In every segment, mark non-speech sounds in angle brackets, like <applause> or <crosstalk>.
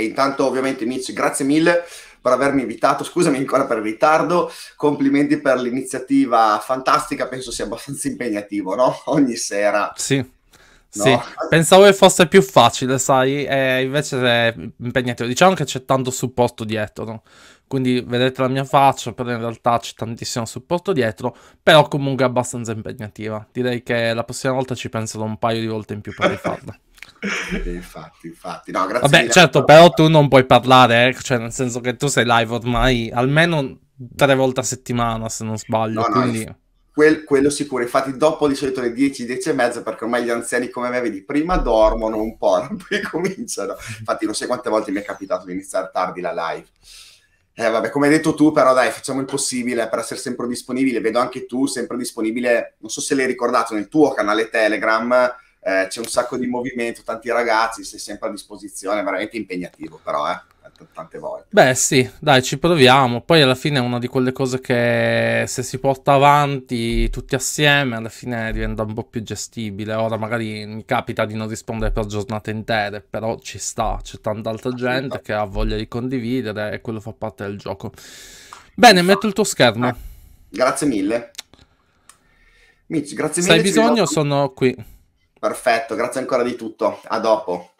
E intanto ovviamente Mitch, grazie mille per avermi invitato, scusami ancora per il ritardo, complimenti per l'iniziativa fantastica, penso sia abbastanza impegnativo, no? <laughs> Ogni sera. Sì. No. Sì, pensavo che fosse più facile, sai, e invece è impegnativo. Diciamo che c'è tanto supporto dietro, no? quindi vedete la mia faccia, però in realtà c'è tantissimo supporto dietro, però comunque è abbastanza impegnativa. Direi che la prossima volta ci penserò un paio di volte in più per rifarla. <laughs> Eh, infatti, infatti. No, grazie Vabbè, certo, però tu non puoi parlare, eh? cioè nel senso che tu sei live ormai almeno tre volte a settimana, se non sbaglio. No, no, quindi... quel, quello sicuro, infatti dopo di solito le 10, 10 e mezza, perché ormai gli anziani come me, vedi, prima dormono un po', <laughs> poi cominciano. Infatti non so quante volte mi è capitato di iniziare tardi la live. Eh, vabbè, come hai detto tu, però dai, facciamo il possibile per essere sempre disponibile. Vedo anche tu sempre disponibile, non so se l'hai ricordato, nel tuo canale Telegram eh, c'è un sacco di movimento, tanti ragazzi, sei sempre a disposizione, veramente impegnativo però, eh tante volte. Beh, sì, dai, ci proviamo. Poi alla fine è una di quelle cose che se si porta avanti tutti assieme, alla fine diventa un po' più gestibile. Ora magari mi capita di non rispondere per giornate intere, però ci sta, c'è tanta altra gente che ha voglia di condividere e quello fa parte del gioco. Bene, metto il tuo schermo. Ah, grazie mille. Mitch, grazie mille. Se hai bisogno, sono qui. Perfetto, grazie ancora di tutto. A dopo.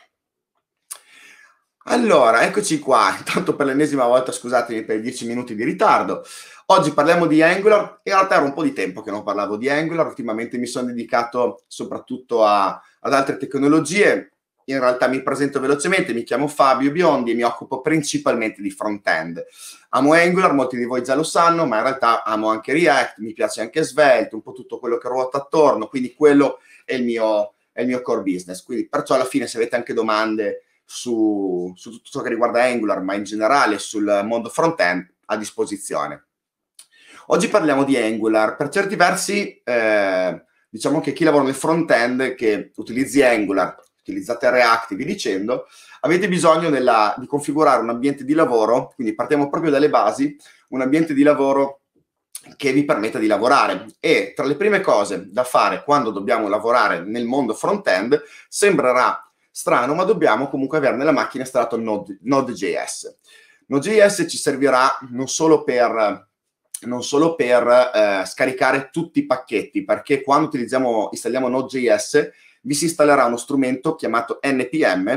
Allora, eccoci qua. <laughs> Intanto per l'ennesima volta scusatemi per i 10 minuti di ritardo. Oggi parliamo di Angular. In realtà era un po' di tempo che non parlavo di Angular. Ultimamente mi sono dedicato soprattutto a, ad altre tecnologie. In realtà mi presento velocemente, mi chiamo Fabio Biondi e mi occupo principalmente di front-end. Amo Angular, molti di voi già lo sanno, ma in realtà amo anche React, mi piace anche Svelte, un po' tutto quello che ruota attorno, quindi quello è il mio, è il mio core business. Quindi, perciò, alla fine, se avete anche domande su, su tutto ciò che riguarda Angular, ma in generale sul mondo front-end, a disposizione. Oggi parliamo di Angular. Per certi versi, eh, diciamo che chi lavora nel front-end, che utilizzi Angular, utilizzate React, vi dicendo, avete bisogno della, di configurare un ambiente di lavoro, quindi partiamo proprio dalle basi, un ambiente di lavoro che vi permetta di lavorare e tra le prime cose da fare quando dobbiamo lavorare nel mondo front-end sembrerà strano ma dobbiamo comunque avere nella macchina installato Node.js. Node.js ci servirà non solo per non solo per eh, scaricare tutti i pacchetti, perché quando utilizziamo, installiamo Node.js vi si installerà uno strumento chiamato NPM,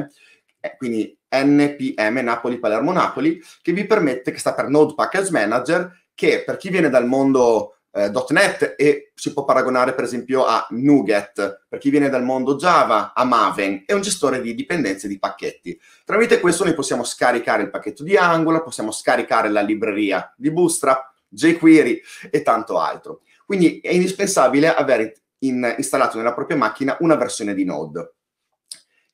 eh, quindi NPM Napoli Palermo Napoli, che vi permette, che sta per Node Package Manager, che per chi viene dal mondo eh, .NET e si può paragonare per esempio a Nuget, per chi viene dal mondo Java, a Maven, è un gestore di dipendenze di pacchetti. Tramite questo noi possiamo scaricare il pacchetto di Angular, possiamo scaricare la libreria di Bootstrap, jQuery e tanto altro. Quindi è indispensabile avere in, installato nella propria macchina una versione di Node.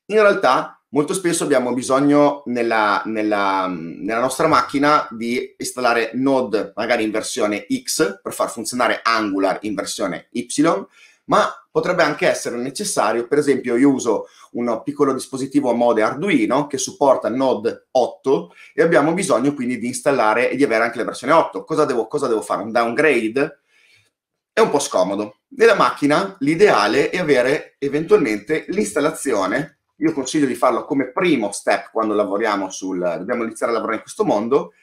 In realtà molto spesso abbiamo bisogno nella, nella, mm, nella, nostra macchina di installare Node magari in versione X per far funzionare Angular in versione Y, ma potrebbe anche essere necessario, per esempio io uso un piccolo dispositivo a mode Arduino che supporta Node 8 e abbiamo bisogno quindi di installare e di avere anche la versione 8. Cosa devo, cosa devo fare? Un downgrade? È un po' scomodo. Nella macchina l'ideale è avere eventualmente l'installazione io consiglio di farlo come primo step quando lavoriamo sul, dobbiamo iniziare a lavorare in questo mondo.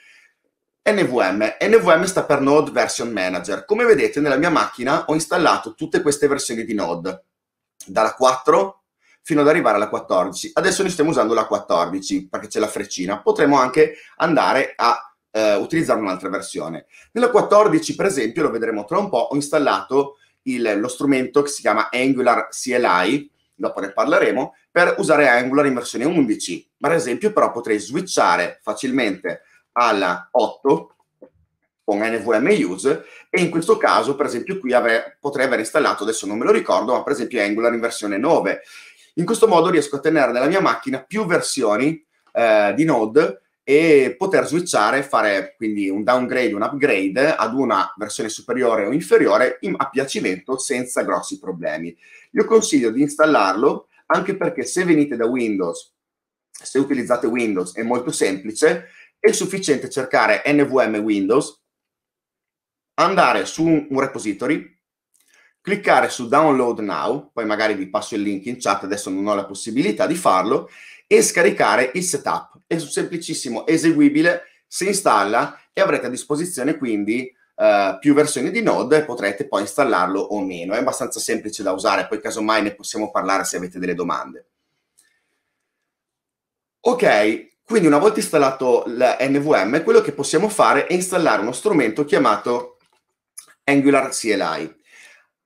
NVM. NVM sta per Node Version Manager. Come vedete nella mia macchina ho installato tutte queste versioni di Node, dalla 4 fino ad arrivare alla 14. Adesso noi stiamo usando la 14 perché c'è la freccina. Potremmo anche andare a eh, utilizzare un'altra versione. Nella 14 per esempio, lo vedremo tra un po', ho installato il, lo strumento che si chiama Angular CLI, dopo ne parleremo, per usare Angular in versione 11. Per esempio, però, potrei switchare facilmente alla 8 con NVM Use e in questo caso, per esempio, qui avrei, potrei aver installato, adesso non me lo ricordo, ma per esempio Angular in versione 9. In questo modo riesco a tenere nella mia macchina più versioni eh, di Node e poter switchare, fare quindi un downgrade, un upgrade ad una versione superiore o inferiore in, a piacimento senza grossi problemi. Io consiglio di installarlo anche perché se venite da Windows, se utilizzate Windows è molto semplice, è sufficiente cercare NVM Windows, andare su un repository, cliccare su Download Now, poi magari vi passo il link in chat, adesso non ho la possibilità di farlo, e scaricare il setup. È semplicissimo, eseguibile, si installa e avrete a disposizione quindi uh, più versioni di Node potrete poi installarlo o meno. È abbastanza semplice da usare, poi casomai ne possiamo parlare se avete delle domande. Ok, quindi una volta installato NVM, quello che possiamo fare è installare uno strumento chiamato Angular CLI.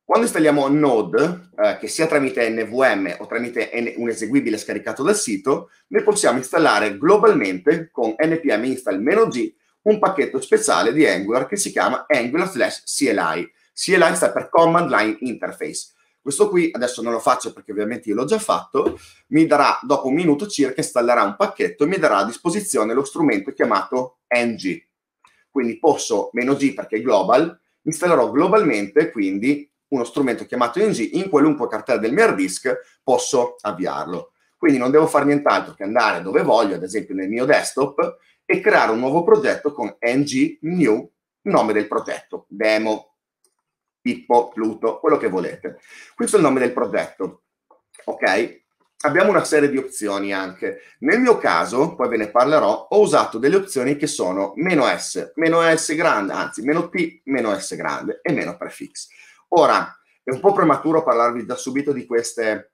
Quando installiamo Node, eh, che sia tramite NVM o tramite N- un eseguibile scaricato dal sito, ne possiamo installare globalmente con npm install-g un pacchetto speciale di Angular che si chiama Angular slash CLI. CLI sta per Command Line Interface. Questo qui adesso non lo faccio perché ovviamente io l'ho già fatto, mi darà dopo un minuto circa installerà un pacchetto e mi darà a disposizione lo strumento chiamato ng. Quindi posso meno g perché è global, installerò globalmente quindi uno strumento chiamato ng in qualunque cartella del mio hard disk posso avviarlo. Quindi non devo fare nient'altro che andare dove voglio, ad esempio nel mio desktop, e creare un nuovo progetto con ng new, nome del progetto, demo, Pippo, Pluto, quello che volete. Questo è il nome del progetto. Ok? Abbiamo una serie di opzioni anche. Nel mio caso, poi ve ne parlerò, ho usato delle opzioni che sono meno S, meno S grande, anzi meno P, meno S grande e meno prefix. Ora, è un po' prematuro parlarvi da subito di queste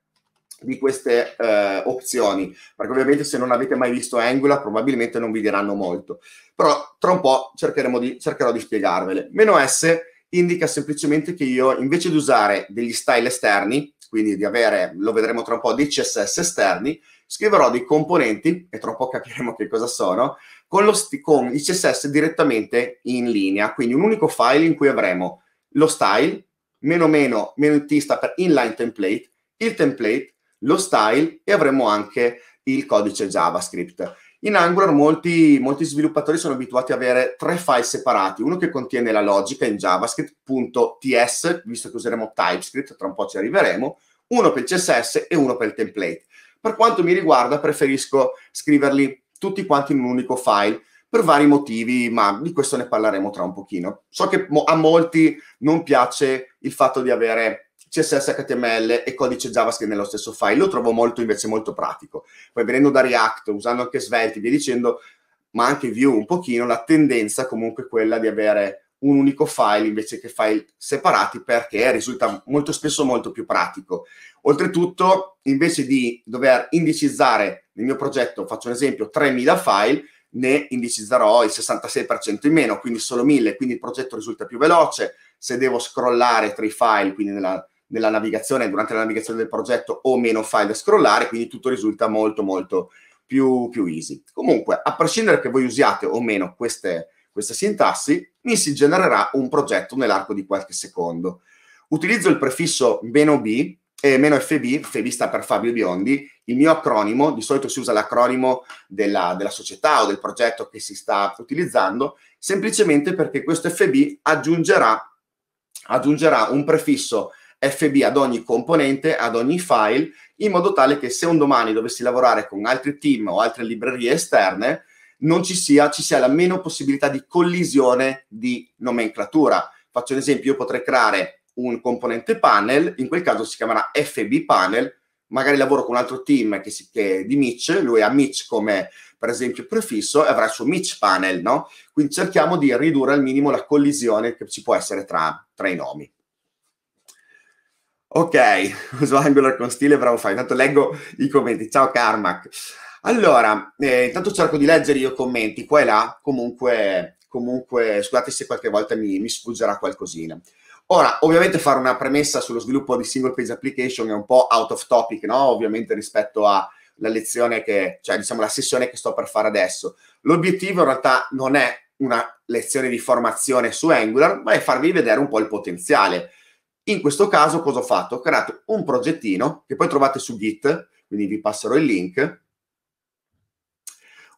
di queste eh, opzioni, perché ovviamente se non avete mai visto Angular probabilmente non vi diranno molto, però tra un po' di, cercherò di spiegarvele. Meno S indica semplicemente che io invece di usare degli style esterni, quindi di avere, lo vedremo tra un po', dei CSS esterni, scriverò dei componenti, e tra un po' capiremo che cosa sono, con, lo sti- con i CSS direttamente in linea, quindi un unico file in cui avremo lo style, meno meno, meno t sta per inline template, il template, lo style e avremo anche il codice JavaScript. In Angular molti, molti, sviluppatori sono abituati ad avere tre file separati, uno che contiene la logica in javascript.ts, visto che useremo TypeScript, tra un po' ci arriveremo, uno per il CSS e uno per il template. Per quanto mi riguarda preferisco scriverli tutti quanti in un unico file, per vari motivi, ma di questo ne parleremo tra un pochino. So che a molti non piace il fatto di avere CSS HTML e codice JavaScript nello stesso file. Lo trovo molto invece molto pratico. Poi venendo da React, usando anche Svelte, via dicendo, ma anche Vue un pochino, la tendenza comunque è quella di avere un unico file invece che file separati perché risulta molto spesso molto più pratico. Oltretutto, invece di dover indicizzare nel mio progetto, faccio un esempio, 3000 file, ne indicizzerò il 66% in meno, quindi solo 1000, quindi il progetto risulta più veloce. Se devo scrollare tra i file, quindi nella, nella navigazione, durante la navigazione del progetto o meno file da scrollare, quindi tutto risulta molto molto più, più easy. Comunque, a prescindere che voi usiate o meno queste, queste sintassi, mi si genererà un progetto nell'arco di qualche secondo. Utilizzo il prefisso meno B, eh, meno FB, FB sta per Fabio Biondi, il mio acronimo, di solito si usa l'acronimo della, della, società o del progetto che si sta utilizzando, semplicemente perché questo FB aggiungerà, aggiungerà un prefisso FB ad ogni componente, ad ogni file, in modo tale che se un domani dovessi lavorare con altri team o altre librerie esterne, non ci sia, ci sia la meno possibilità di collisione di nomenclatura. Faccio un esempio, io potrei creare un componente panel, in quel caso si chiamerà FB panel, magari lavoro con un altro team che, si, che di Mitch, lui ha Mitch come per esempio prefisso e avrà il suo Mitch panel, no? Quindi cerchiamo di ridurre al minimo la collisione che ci può essere tra, tra i nomi. Ok, <laughs> uso Angular con stile, bravo fai. Intanto leggo i commenti. Ciao Carmack. Allora, eh, intanto cerco di leggere io i commenti qua e là, comunque, comunque scusate se qualche volta mi, mi sfuggerà qualcosina. Ora, ovviamente fare una premessa sullo sviluppo di single page application è un po' out of topic, no? Ovviamente rispetto alla lezione che, cioè diciamo la sessione che sto per fare adesso. L'obiettivo in realtà non è una lezione di formazione su Angular, ma è farvi vedere un po' il potenziale in questo caso cosa ho fatto? Ho creato un progettino che poi trovate su Git, quindi vi passerò il link.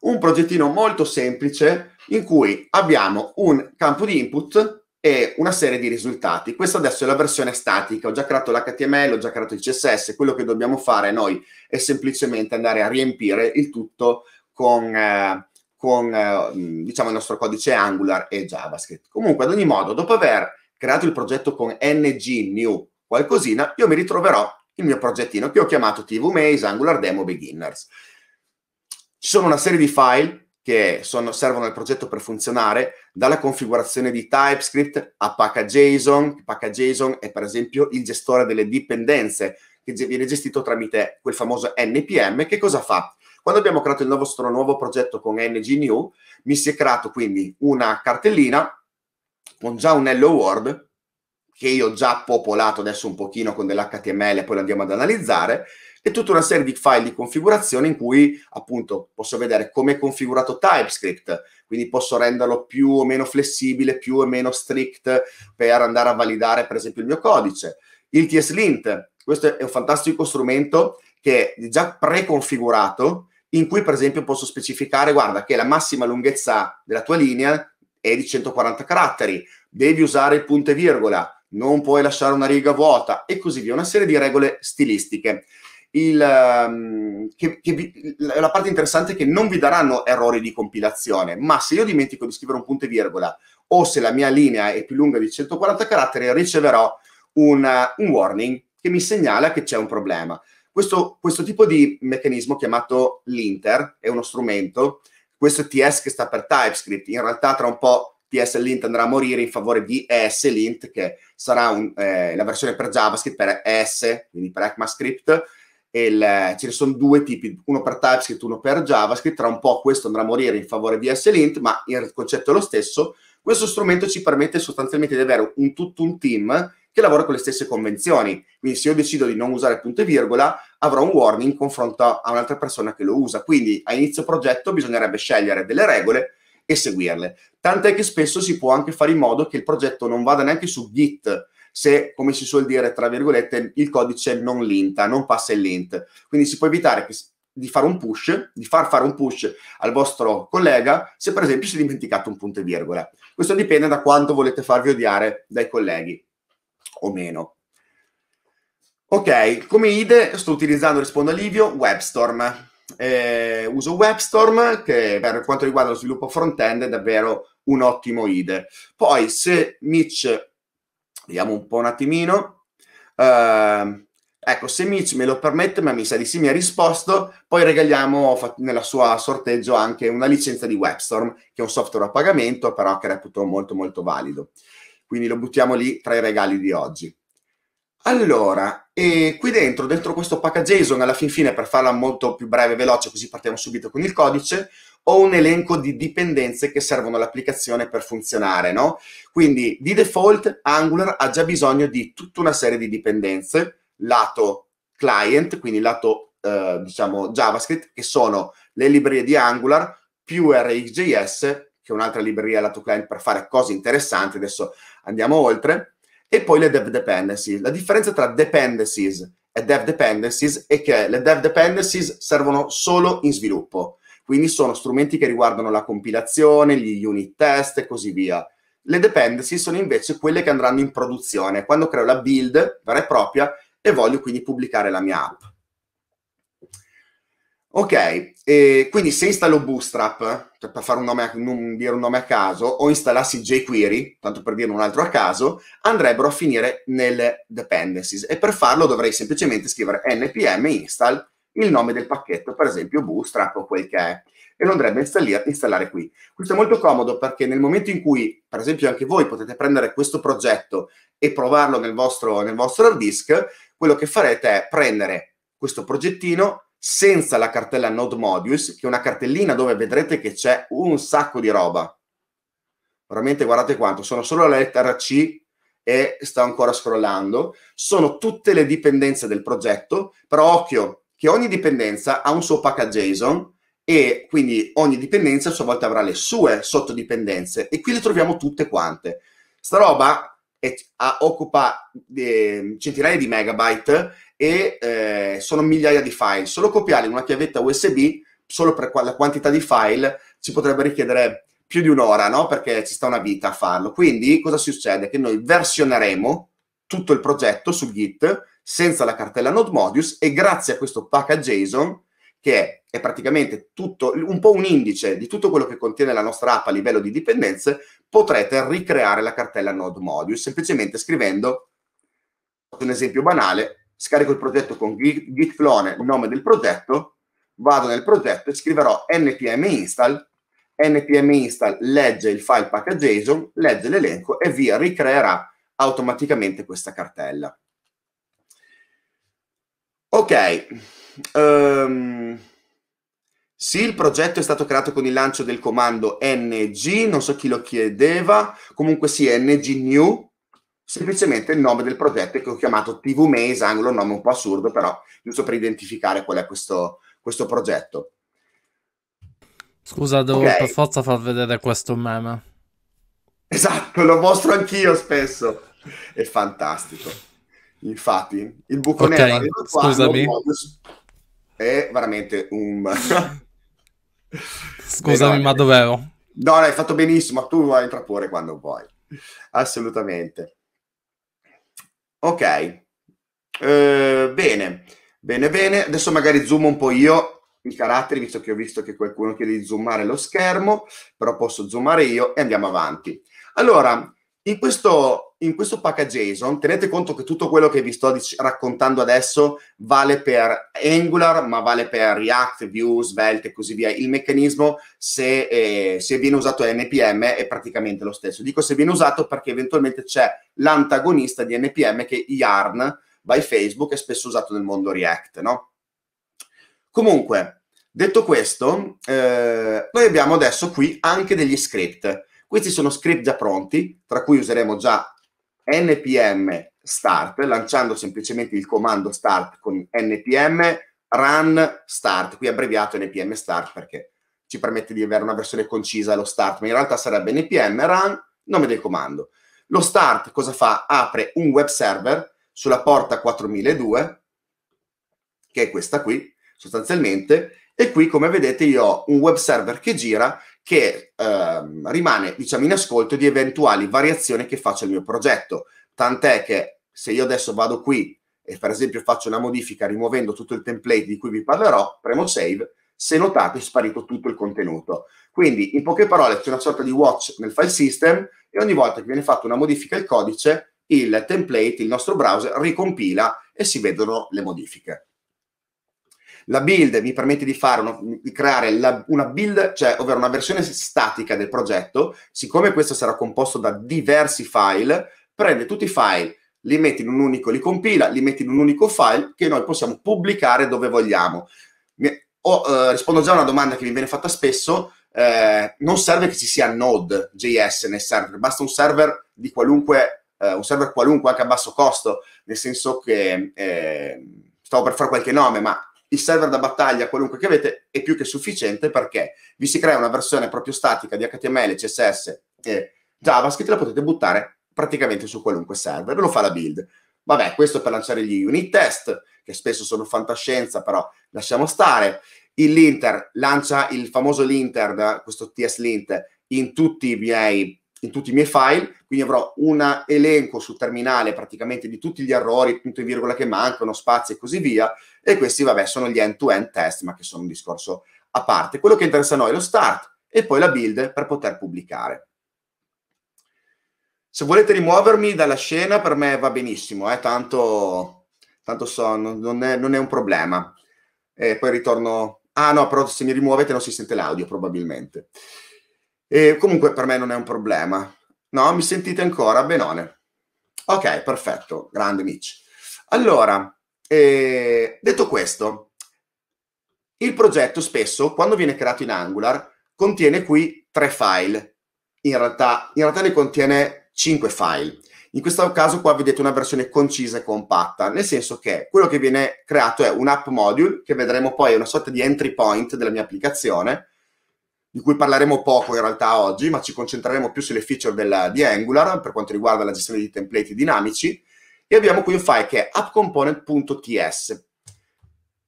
Un progettino molto semplice in cui abbiamo un campo di input e una serie di risultati. Questa adesso è la versione statica, ho già creato l'HTML, ho già creato il CSS, quello che dobbiamo fare noi è semplicemente andare a riempire il tutto con, eh, con eh, diciamo il nostro codice Angular e JavaScript. Comunque, ad ogni modo, dopo aver creato il progetto con NG New qualcosina, io mi ritroverò il mio progettino che ho chiamato TV Maze Angular Demo Beginners. Ci sono una serie di file che sono, servono al progetto per funzionare, dalla configurazione di TypeScript a PackageJSON. PackageJSON è per esempio il gestore delle dipendenze che viene gestito tramite quel famoso NPM. Che cosa fa? Quando abbiamo creato il nostro nuovo progetto con NGNew, mi si è creato quindi una cartellina con già un hello world che io ho già popolato adesso un pochino con dell'HTML, poi lo andiamo ad analizzare, e tutta una serie di file di configurazione in cui appunto posso vedere come è configurato TypeScript, quindi posso renderlo più o meno flessibile, più o meno strict per andare a validare per esempio il mio codice. Il TSLint, questo è un fantastico strumento che è già preconfigurato, in cui per esempio posso specificare, guarda, che la massima lunghezza della tua linea è di 140 caratteri, devi usare il punto e virgola, non puoi lasciare una riga vuota e così via, una serie di regole stilistiche. Il, um, che, che vi, la parte interessante è che non vi daranno errori di compilazione, ma se io dimentico di scrivere un punto e virgola o se la mia linea è più lunga di 140 caratteri, riceverò una, un warning che mi segnala che c'è un problema. Questo, questo tipo di meccanismo chiamato linter è uno strumento questo TS che sta per TypeScript, in realtà tra un po' TSLint andrà a morire in favore di ESLint, che sarà un, eh, la versione per JavaScript, per ES, quindi per ECMAScript, il, ce ne sono due tipi, uno per TypeScript, e uno per JavaScript, tra un po' questo andrà a morire in favore di ESLint, ma il concetto è lo stesso. Questo strumento ci permette sostanzialmente di avere un, tutto un team che lavora con le stesse convenzioni. Quindi se io decido di non usare punto e virgola, avrà un warning in confronto a un'altra persona che lo usa. Quindi a inizio progetto bisognerebbe scegliere delle regole e seguirle. Tant'è che spesso si può anche fare in modo che il progetto non vada neanche su Git se, come si suol dire, tra virgolette, il codice non linta, non passa il lint. Quindi si può evitare che, di fare un push, di far fare un push al vostro collega se per esempio si è dimenticato un punto e virgola. Questo dipende da quanto volete farvi odiare dai colleghi o meno. Ok, come IDE sto utilizzando, rispondo a Livio, WebStorm. Eh, uso WebStorm che per quanto riguarda lo sviluppo front-end è davvero un ottimo IDE. Poi se Mitch, vediamo un po' un attimino, eh, ecco se Mitch me lo permette, ma mi sa di sì, mi ha risposto, poi regaliamo nella sua sorteggio anche una licenza di WebStorm che è un software a pagamento però che reputo molto molto valido. Quindi lo buttiamo lì tra i regali di oggi. Allora, eh, qui dentro, dentro questo package.json, alla fin fine, per farla molto più breve e veloce, così partiamo subito con il codice, ho un elenco di dipendenze che servono all'applicazione per funzionare, no? Quindi, di default, Angular ha già bisogno di tutta una serie di dipendenze, lato client, quindi lato, eh, diciamo, JavaScript, che sono le librerie di Angular, più RxJS, che è un'altra libreria lato client per fare cose interessanti, adesso andiamo oltre, e poi le dev dependencies. La differenza tra dependencies e dev dependencies è che le dev dependencies servono solo in sviluppo, quindi sono strumenti che riguardano la compilazione, gli unit test e così via. Le dependencies sono invece quelle che andranno in produzione, quando creo la build vera e propria e voglio quindi pubblicare la mia app. Ok, eh, quindi se installo Bootstrap, cioè per fare un nome, non dire un nome a caso, o installassi jQuery, tanto per dire un altro a caso, andrebbero a finire nelle dependencies e per farlo dovrei semplicemente scrivere npm install il nome del pacchetto, per esempio Bootstrap o quel che è, e lo andrebbe a installare qui. Questo è molto comodo perché nel momento in cui, per esempio, anche voi potete prendere questo progetto e provarlo nel vostro, nel vostro hard disk, quello che farete è prendere questo progettino, senza la cartella Node Modules, che è una cartellina dove vedrete che c'è un sacco di roba. Veramente guardate quanto, sono solo la lettera C e sto ancora scrollando. Sono tutte le dipendenze del progetto, però occhio che ogni dipendenza ha un suo package JSON e quindi ogni dipendenza a sua volta avrà le sue sottodipendenze e qui le troviamo tutte quante. Sta roba è, ha, occupa eh, centinaia di megabyte e eh, sono migliaia di file. Solo copiare in una chiavetta USB, solo per la quantità di file, ci potrebbe richiedere più di un'ora, no? Perché ci sta una vita a farlo. Quindi cosa succede? Che noi versioneremo tutto il progetto su Git senza la cartella Node Modius e grazie a questo package JSON che è praticamente tutto, un po' un indice di tutto quello che contiene la nostra app a livello di dipendenze, potrete ricreare la cartella Node Modius semplicemente scrivendo un esempio banale scarico il progetto con git, git clone, nome del progetto, vado nel progetto e scriverò npm install, npm install legge il file package.json, legge l'elenco e via, ricreerà automaticamente questa cartella. Ok, um, sì, il progetto è stato creato con il lancio del comando ng, non so chi lo chiedeva, comunque sì, ng new, semplicemente il nome del progetto che ho chiamato TV Maze, angolo, nome un po' assurdo, però giusto per identificare qual è questo, questo progetto. Scusa, devo okay. per forza far vedere questo meme. Esatto, lo mostro anch'io spesso. È fantastico. Infatti, il buco okay, nero arriva qua, scusami. è veramente un... <laughs> scusami, ma dovevo. No, hai fatto benissimo, tu vai a intraporre quando vuoi assolutamente. Ok, eh, bene, bene, bene. Adesso magari zoom un po' io i caratteri, visto che ho visto che qualcuno chiede di zoomare lo schermo, però posso zoomare io e andiamo avanti. Allora, in questo, in questo package.json tenete conto che tutto quello che vi sto dic- raccontando adesso vale per Angular, ma vale per React, Vue, Svelte e così via. Il meccanismo, se, eh, se viene usato NPM, è praticamente lo stesso. Dico se viene usato perché eventualmente c'è l'antagonista di NPM che è Yarn by Facebook è spesso usato nel mondo React, no? Comunque, detto questo, eh, noi abbiamo adesso qui anche degli script questi sono script già pronti, tra cui useremo già npm start, lanciando semplicemente il comando start con npm run start, qui abbreviato npm start perché ci permette di avere una versione concisa dello start, ma in realtà sarebbe npm run, nome del comando. Lo start cosa fa? Apre un web server sulla porta 4002, che è questa qui, sostanzialmente, e qui come vedete io ho un web server che gira che ehm, rimane diciamo in ascolto di eventuali variazioni che faccio al mio progetto. Tant'è che se io adesso vado qui e per esempio faccio una modifica rimuovendo tutto il template di cui vi parlerò, premo save, se notate è sparito tutto il contenuto. Quindi in poche parole c'è una sorta di watch nel file system e ogni volta che viene fatta una modifica al codice il template, il nostro browser ricompila e si vedono le modifiche. La build mi permette di, uno, di creare la, una build, cioè ovvero una versione statica del progetto, siccome questo sarà composto da diversi file, prende tutti i file, li mette in un unico, li compila, li mette in un unico file che noi possiamo pubblicare dove vogliamo. O, eh, rispondo già a una domanda che mi viene fatta spesso, eh, non serve che ci sia Node.js nel server, basta un server di qualunque, eh, un server qualunque anche a basso costo, nel senso che, eh, stavo per fare qualche nome, ma il server da battaglia, qualunque che avete, è più che sufficiente perché vi si crea una versione proprio statica di HTML, CSS e JavaScript, la potete buttare praticamente su qualunque server, ve lo fa la build. Vabbè, questo per lanciare gli unit test, che spesso sono fantascienza, però lasciamo stare. Il linter lancia il famoso linter, questo TS lint, in tutti i miei in tutti i miei file, quindi avrò un elenco sul terminale praticamente di tutti gli errori, punto e virgola che mancano, spazi e così via, e questi vabbè sono gli end-to-end test, ma che sono un discorso a parte. Quello che interessa a noi è lo start e poi la build per poter pubblicare. Se volete rimuovermi dalla scena per me va benissimo, eh, tanto, tanto so, non, è, non è un problema. E poi ritorno... Ah no, però se mi rimuovete non si sente l'audio probabilmente. E comunque per me non è un problema. No, mi sentite ancora? Benone. Ok, perfetto, grande Mitch. Allora, eh, detto questo, il progetto spesso, quando viene creato in Angular, contiene qui tre file. In realtà, in realtà ne contiene cinque file. In questo caso qua vedete una versione concisa e compatta, nel senso che quello che viene creato è un app module, che vedremo poi è una sorta di entry point della mia applicazione, di cui parleremo poco in realtà oggi, ma ci concentreremo più sulle feature della, di Angular per quanto riguarda la gestione di template dinamici. E abbiamo qui un file che è appcomponent.ts.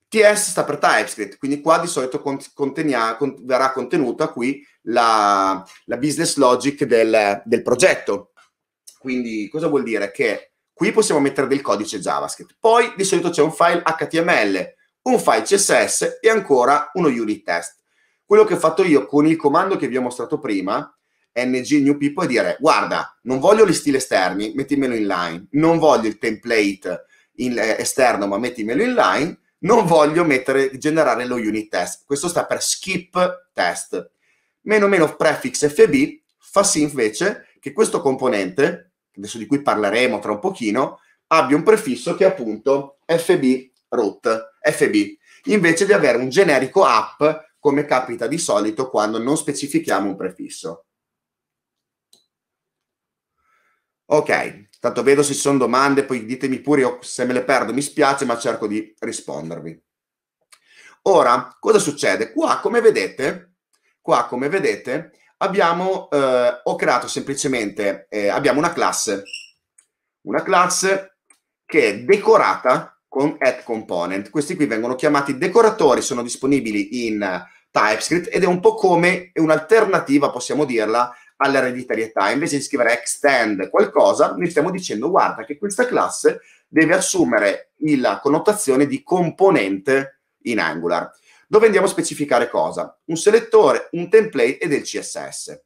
TS sta per TypeScript, quindi qua di solito contenia, cont- verrà contenuta qui la, la business logic del, del progetto. Quindi cosa vuol dire? Che qui possiamo mettere del codice JavaScript. Poi di solito c'è un file HTML, un file CSS e ancora uno unit test. Quello che ho fatto io con il comando che vi ho mostrato prima, NG New People, è dire guarda, non voglio gli stili esterni, mettimelo in line, non voglio il template in, eh, esterno, ma mettimelo in line, non voglio mettere, generare lo unit test. Questo sta per skip test. Meno meno prefix FB fa sì invece che questo componente, adesso di cui parleremo tra un pochino, abbia un prefisso che è appunto FB root, FB, invece di avere un generico app come capita di solito quando non specifichiamo un prefisso. Ok, tanto vedo se ci sono domande, poi ditemi pure se me le perdo, mi spiace, ma cerco di rispondervi. Ora, cosa succede? Qua, come vedete, qua, come vedete abbiamo, eh, ho creato semplicemente, eh, abbiamo una classe, una classe che è decorata con at component. Questi qui vengono chiamati decoratori, sono disponibili in eh, TypeScript ed è un po' come un'alternativa, possiamo dirla, all'ereditarietà. Invece di scrivere extend qualcosa, noi stiamo dicendo guarda che questa classe deve assumere la connotazione di componente in Angular, dove andiamo a specificare cosa? Un selettore, un template e del CSS.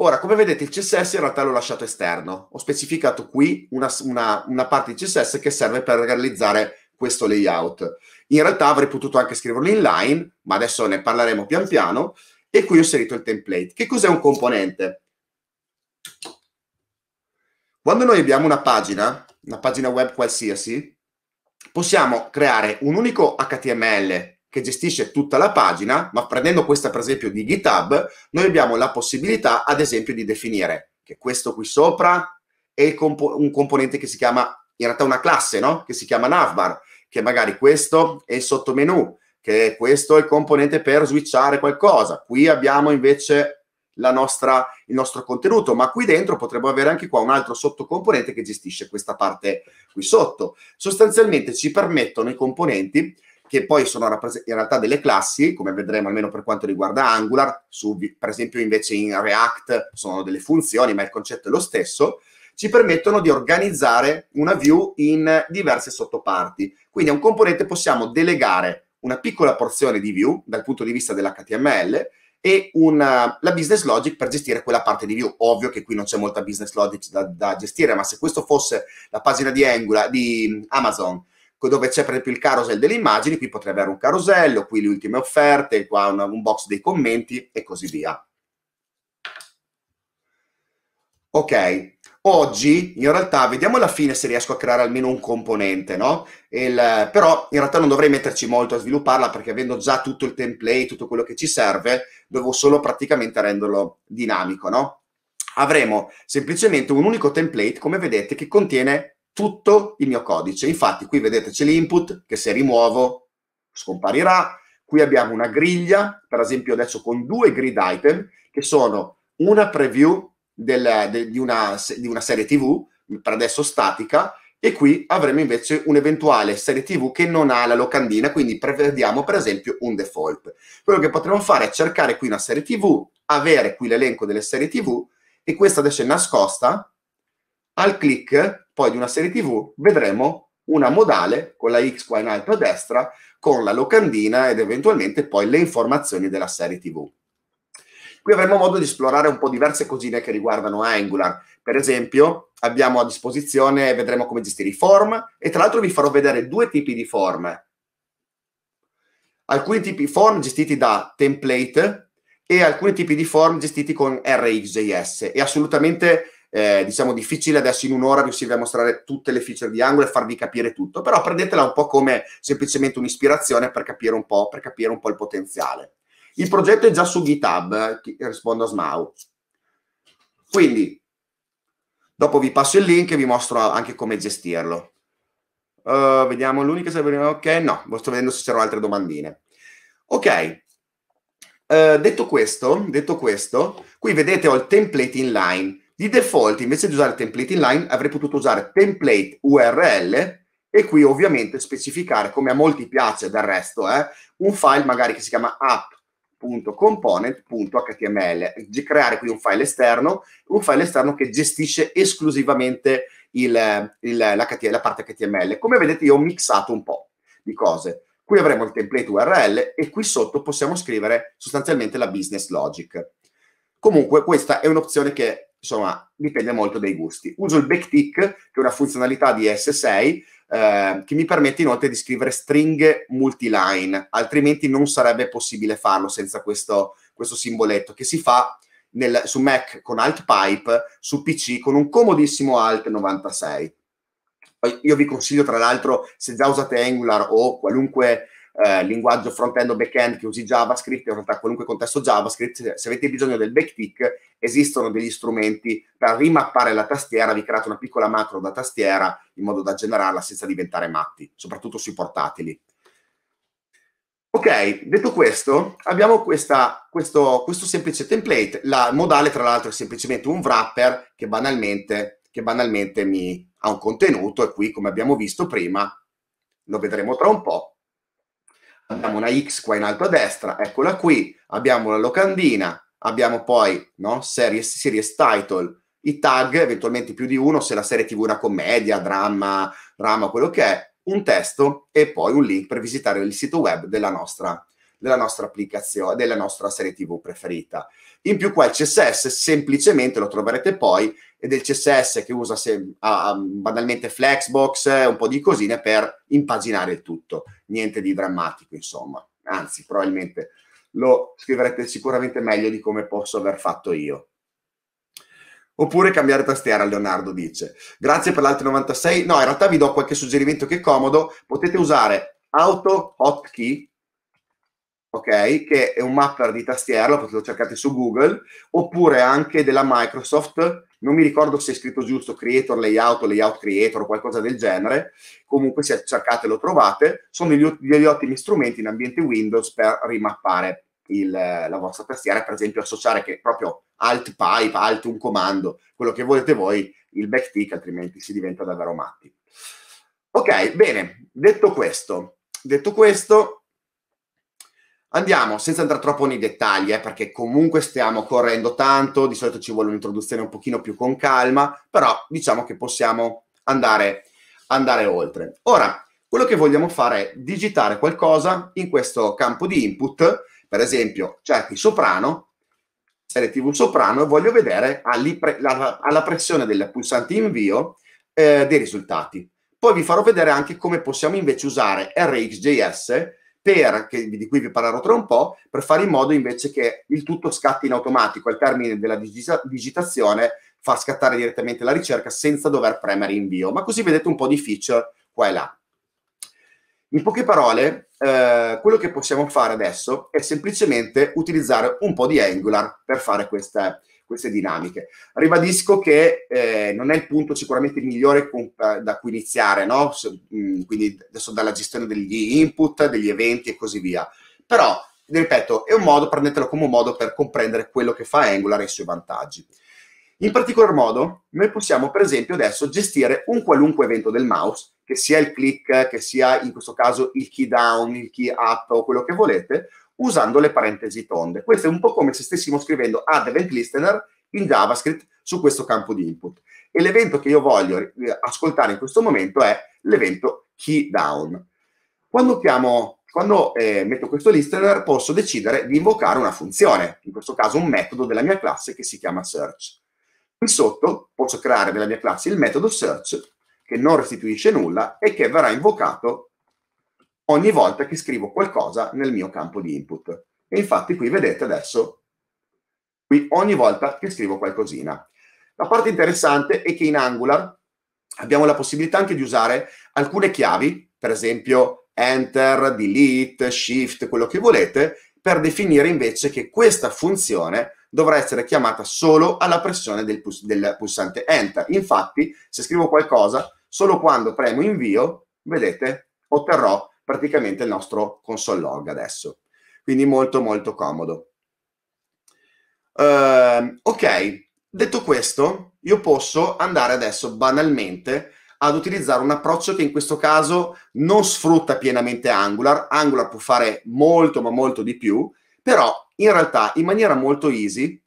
Ora, come vedete, il CSS in realtà l'ho lasciato esterno. Ho specificato qui una, una, una parte di CSS che serve per realizzare questo layout. In realtà avrei potuto anche scriverlo in line, ma adesso ne parleremo pian piano. E qui ho inserito il template. Che cos'è un componente? Quando noi abbiamo una pagina, una pagina web qualsiasi, possiamo creare un unico HTML che gestisce tutta la pagina, ma prendendo questa per esempio di GitHub, noi abbiamo la possibilità ad esempio di definire che questo qui sopra è compo- un componente che si chiama, in realtà una classe, no? Che si chiama navbar, che magari questo è il sottomenu, che questo è il componente per switchare qualcosa. Qui abbiamo invece nostra, il nostro contenuto, ma qui dentro potremmo avere anche qua un altro sottocomponente che gestisce questa parte qui sotto. Sostanzialmente ci permettono i componenti che poi sono in realtà delle classi, come vedremo almeno per quanto riguarda Angular, su, per esempio invece in React sono delle funzioni, ma il concetto è lo stesso, ci permettono di organizzare una view in diverse sottoparti. Quindi a un componente possiamo delegare una piccola porzione di view dal punto di vista dell'HTML e una, la business logic per gestire quella parte di view. Ovvio che qui non c'è molta business logic da, da gestire, ma se questa fosse la pagina di, Angular, di Amazon dove c'è per esempio il carosello delle immagini, qui potrebbe avere un carosello, qui le ultime offerte, qua un, un box dei commenti e così via. Ok, oggi in realtà vediamo alla fine se riesco a creare almeno un componente, no? Il, però in realtà non dovrei metterci molto a svilupparla perché avendo già tutto il template, tutto quello che ci serve, devo solo praticamente renderlo dinamico, no? Avremo semplicemente un unico template, come vedete, che contiene tutto il mio codice. Infatti qui vedete c'è l'input che se rimuovo scomparirà. Qui abbiamo una griglia, per esempio adesso con due grid item, che sono una preview del, de, di, una, di una serie TV, per adesso statica, e qui avremo invece un'eventuale serie TV che non ha la locandina, quindi prevediamo per esempio un default. Quello che potremo fare è cercare qui una serie TV, avere qui l'elenco delle serie TV e questa adesso è nascosta al click poi di una serie TV vedremo una modale con la X qua in alto a destra con la locandina ed eventualmente poi le informazioni della serie TV. Qui avremo modo di esplorare un po' diverse cosine che riguardano Angular. Per esempio, abbiamo a disposizione, vedremo come gestire i form e tra l'altro vi farò vedere due tipi di form. Alcuni tipi di form gestiti da template e alcuni tipi di form gestiti con RxJS e assolutamente eh, diciamo difficile adesso in un'ora riuscire a mostrare tutte le feature di Angular e farvi capire tutto, però prendetela un po' come semplicemente un'ispirazione per capire un po', per capire un po' il potenziale. Il progetto è già su GitHub, eh, rispondo a Smau. Quindi, dopo vi passo il link e vi mostro anche come gestirlo. Uh, vediamo l'unica se ok no sto vedendo se c'erano altre domandine ok uh, detto, questo, detto questo qui vedete ho il template inline di default, invece di usare template inline, avrei potuto usare template URL e qui ovviamente specificare, come a molti piace del resto, eh, un file magari che si chiama app.component.html. Creare qui un file esterno, un file esterno che gestisce esclusivamente il, il, la parte HTML. Come vedete io ho mixato un po' di cose. Qui avremo il template URL e qui sotto possiamo scrivere sostanzialmente la business logic. Comunque questa è un'opzione che insomma, dipende molto dai gusti. Uso il backtick, che è una funzionalità di S6, eh, che mi permette inoltre di scrivere stringhe multiline, altrimenti non sarebbe possibile farlo senza questo, questo simboletto che si fa nel, su Mac con Alt Pipe, su PC con un comodissimo Alt 96. Io vi consiglio, tra l'altro, se già usate Angular o qualunque eh, linguaggio front-end o back-end che usi JavaScript, in realtà qualunque contesto JavaScript, se avete bisogno del backtick, esistono degli strumenti per rimappare la tastiera, vi create una piccola macro da tastiera in modo da generarla senza diventare matti, soprattutto sui portatili. Ok, detto questo, abbiamo questa, questo, questo, semplice template, la modale tra l'altro è semplicemente un wrapper che banalmente, che banalmente mi ha un contenuto e qui, come abbiamo visto prima, lo vedremo tra un po', abbiamo una X qua in alto a destra, eccola qui, abbiamo la locandina, abbiamo poi no, series, series title, i tag, eventualmente più di uno, se la serie TV è una commedia, dramma, dramma, quello che è, un testo e poi un link per visitare il sito web della nostra della nostra applicazione, della nostra serie TV preferita. In più qua il CSS semplicemente lo troverete poi è del CSS che usa se, ah, ah banalmente Flexbox, eh, un po' di cosine per impaginare il tutto, niente di drammatico insomma, anzi probabilmente lo scriverete sicuramente meglio di come posso aver fatto io. Oppure cambiare tastiera, Leonardo dice. Grazie per l'altro 96. No, in realtà vi do qualche suggerimento che è comodo. Potete usare Auto Hotkey, ok? Che è un mapper di tastiera, lo potete cercare su Google, oppure anche della Microsoft, non mi ricordo se è scritto giusto Creator Layout o Layout Creator o qualcosa del genere, comunque se cercate lo trovate, sono degli, degli ottimi strumenti in ambiente Windows per rimappare il, la vostra tastiera, per esempio associare che proprio alt pipe, alt un comando, quello che volete voi, il backtick, altrimenti si diventa davvero matti. Ok, bene, detto questo, detto questo Andiamo, senza andare troppo nei dettagli, eh, perché comunque stiamo correndo tanto, di solito ci vuole un'introduzione un pochino più con calma, però diciamo che possiamo andare, andare oltre. Ora, quello che vogliamo fare è digitare qualcosa in questo campo di input, per esempio cerchi soprano, serie TV soprano, e voglio vedere alla pressione del pulsante invio eh, dei risultati. Poi vi farò vedere anche come possiamo invece usare RxJS per, che, di cui vi parlerò tra un po', per fare in modo invece che il tutto scatti in automatico al termine della digitazione, fa scattare direttamente la ricerca senza dover premere invio. Ma così vedete un po' di feature qua e là. In poche parole, eh, quello che possiamo fare adesso è semplicemente utilizzare un po' di Angular per fare queste, queste dinamiche. Ribadisco che eh, non è il punto sicuramente il migliore con, eh, da cui iniziare, no? Se, mh, mm, quindi adesso dalla gestione degli input, degli eventi e così via. Però, ripeto, è un modo, prendetelo come un modo per comprendere quello che fa Angular e i suoi vantaggi. In particolar modo, noi possiamo per esempio adesso gestire un qualunque evento del mouse, che sia il click, che sia in questo caso il key down, il key up o quello che volete, usando le parentesi tonde. Questo è un po' come se stessimo scrivendo ad event listener in JavaScript su questo campo di input. E l'evento che io voglio eh, ascoltare in questo momento è l'evento key down. Quando, chiamo, quando eh, metto questo listener posso decidere di invocare una funzione, in questo caso un metodo della mia classe che si chiama search. Qui sotto posso creare nella mia classe il metodo search che non restituisce nulla e che verrà invocato ogni volta che scrivo qualcosa nel mio campo di input. E infatti qui vedete adesso, qui ogni volta che scrivo qualcosina. La parte interessante è che in Angular abbiamo la possibilità anche di usare alcune chiavi, per esempio enter, delete, shift, quello che volete, per definire invece che questa funzione dovrà essere chiamata solo alla pressione del, pus- del pulsante enter. Infatti, se scrivo qualcosa, solo quando premo invio, vedete, otterrò praticamente il nostro console log adesso. Quindi molto molto comodo. Uh, ok, detto questo, io posso andare adesso banalmente ad utilizzare un approccio che in questo caso non sfrutta pienamente Angular. Angular può fare molto ma molto di più, però in realtà in maniera molto easy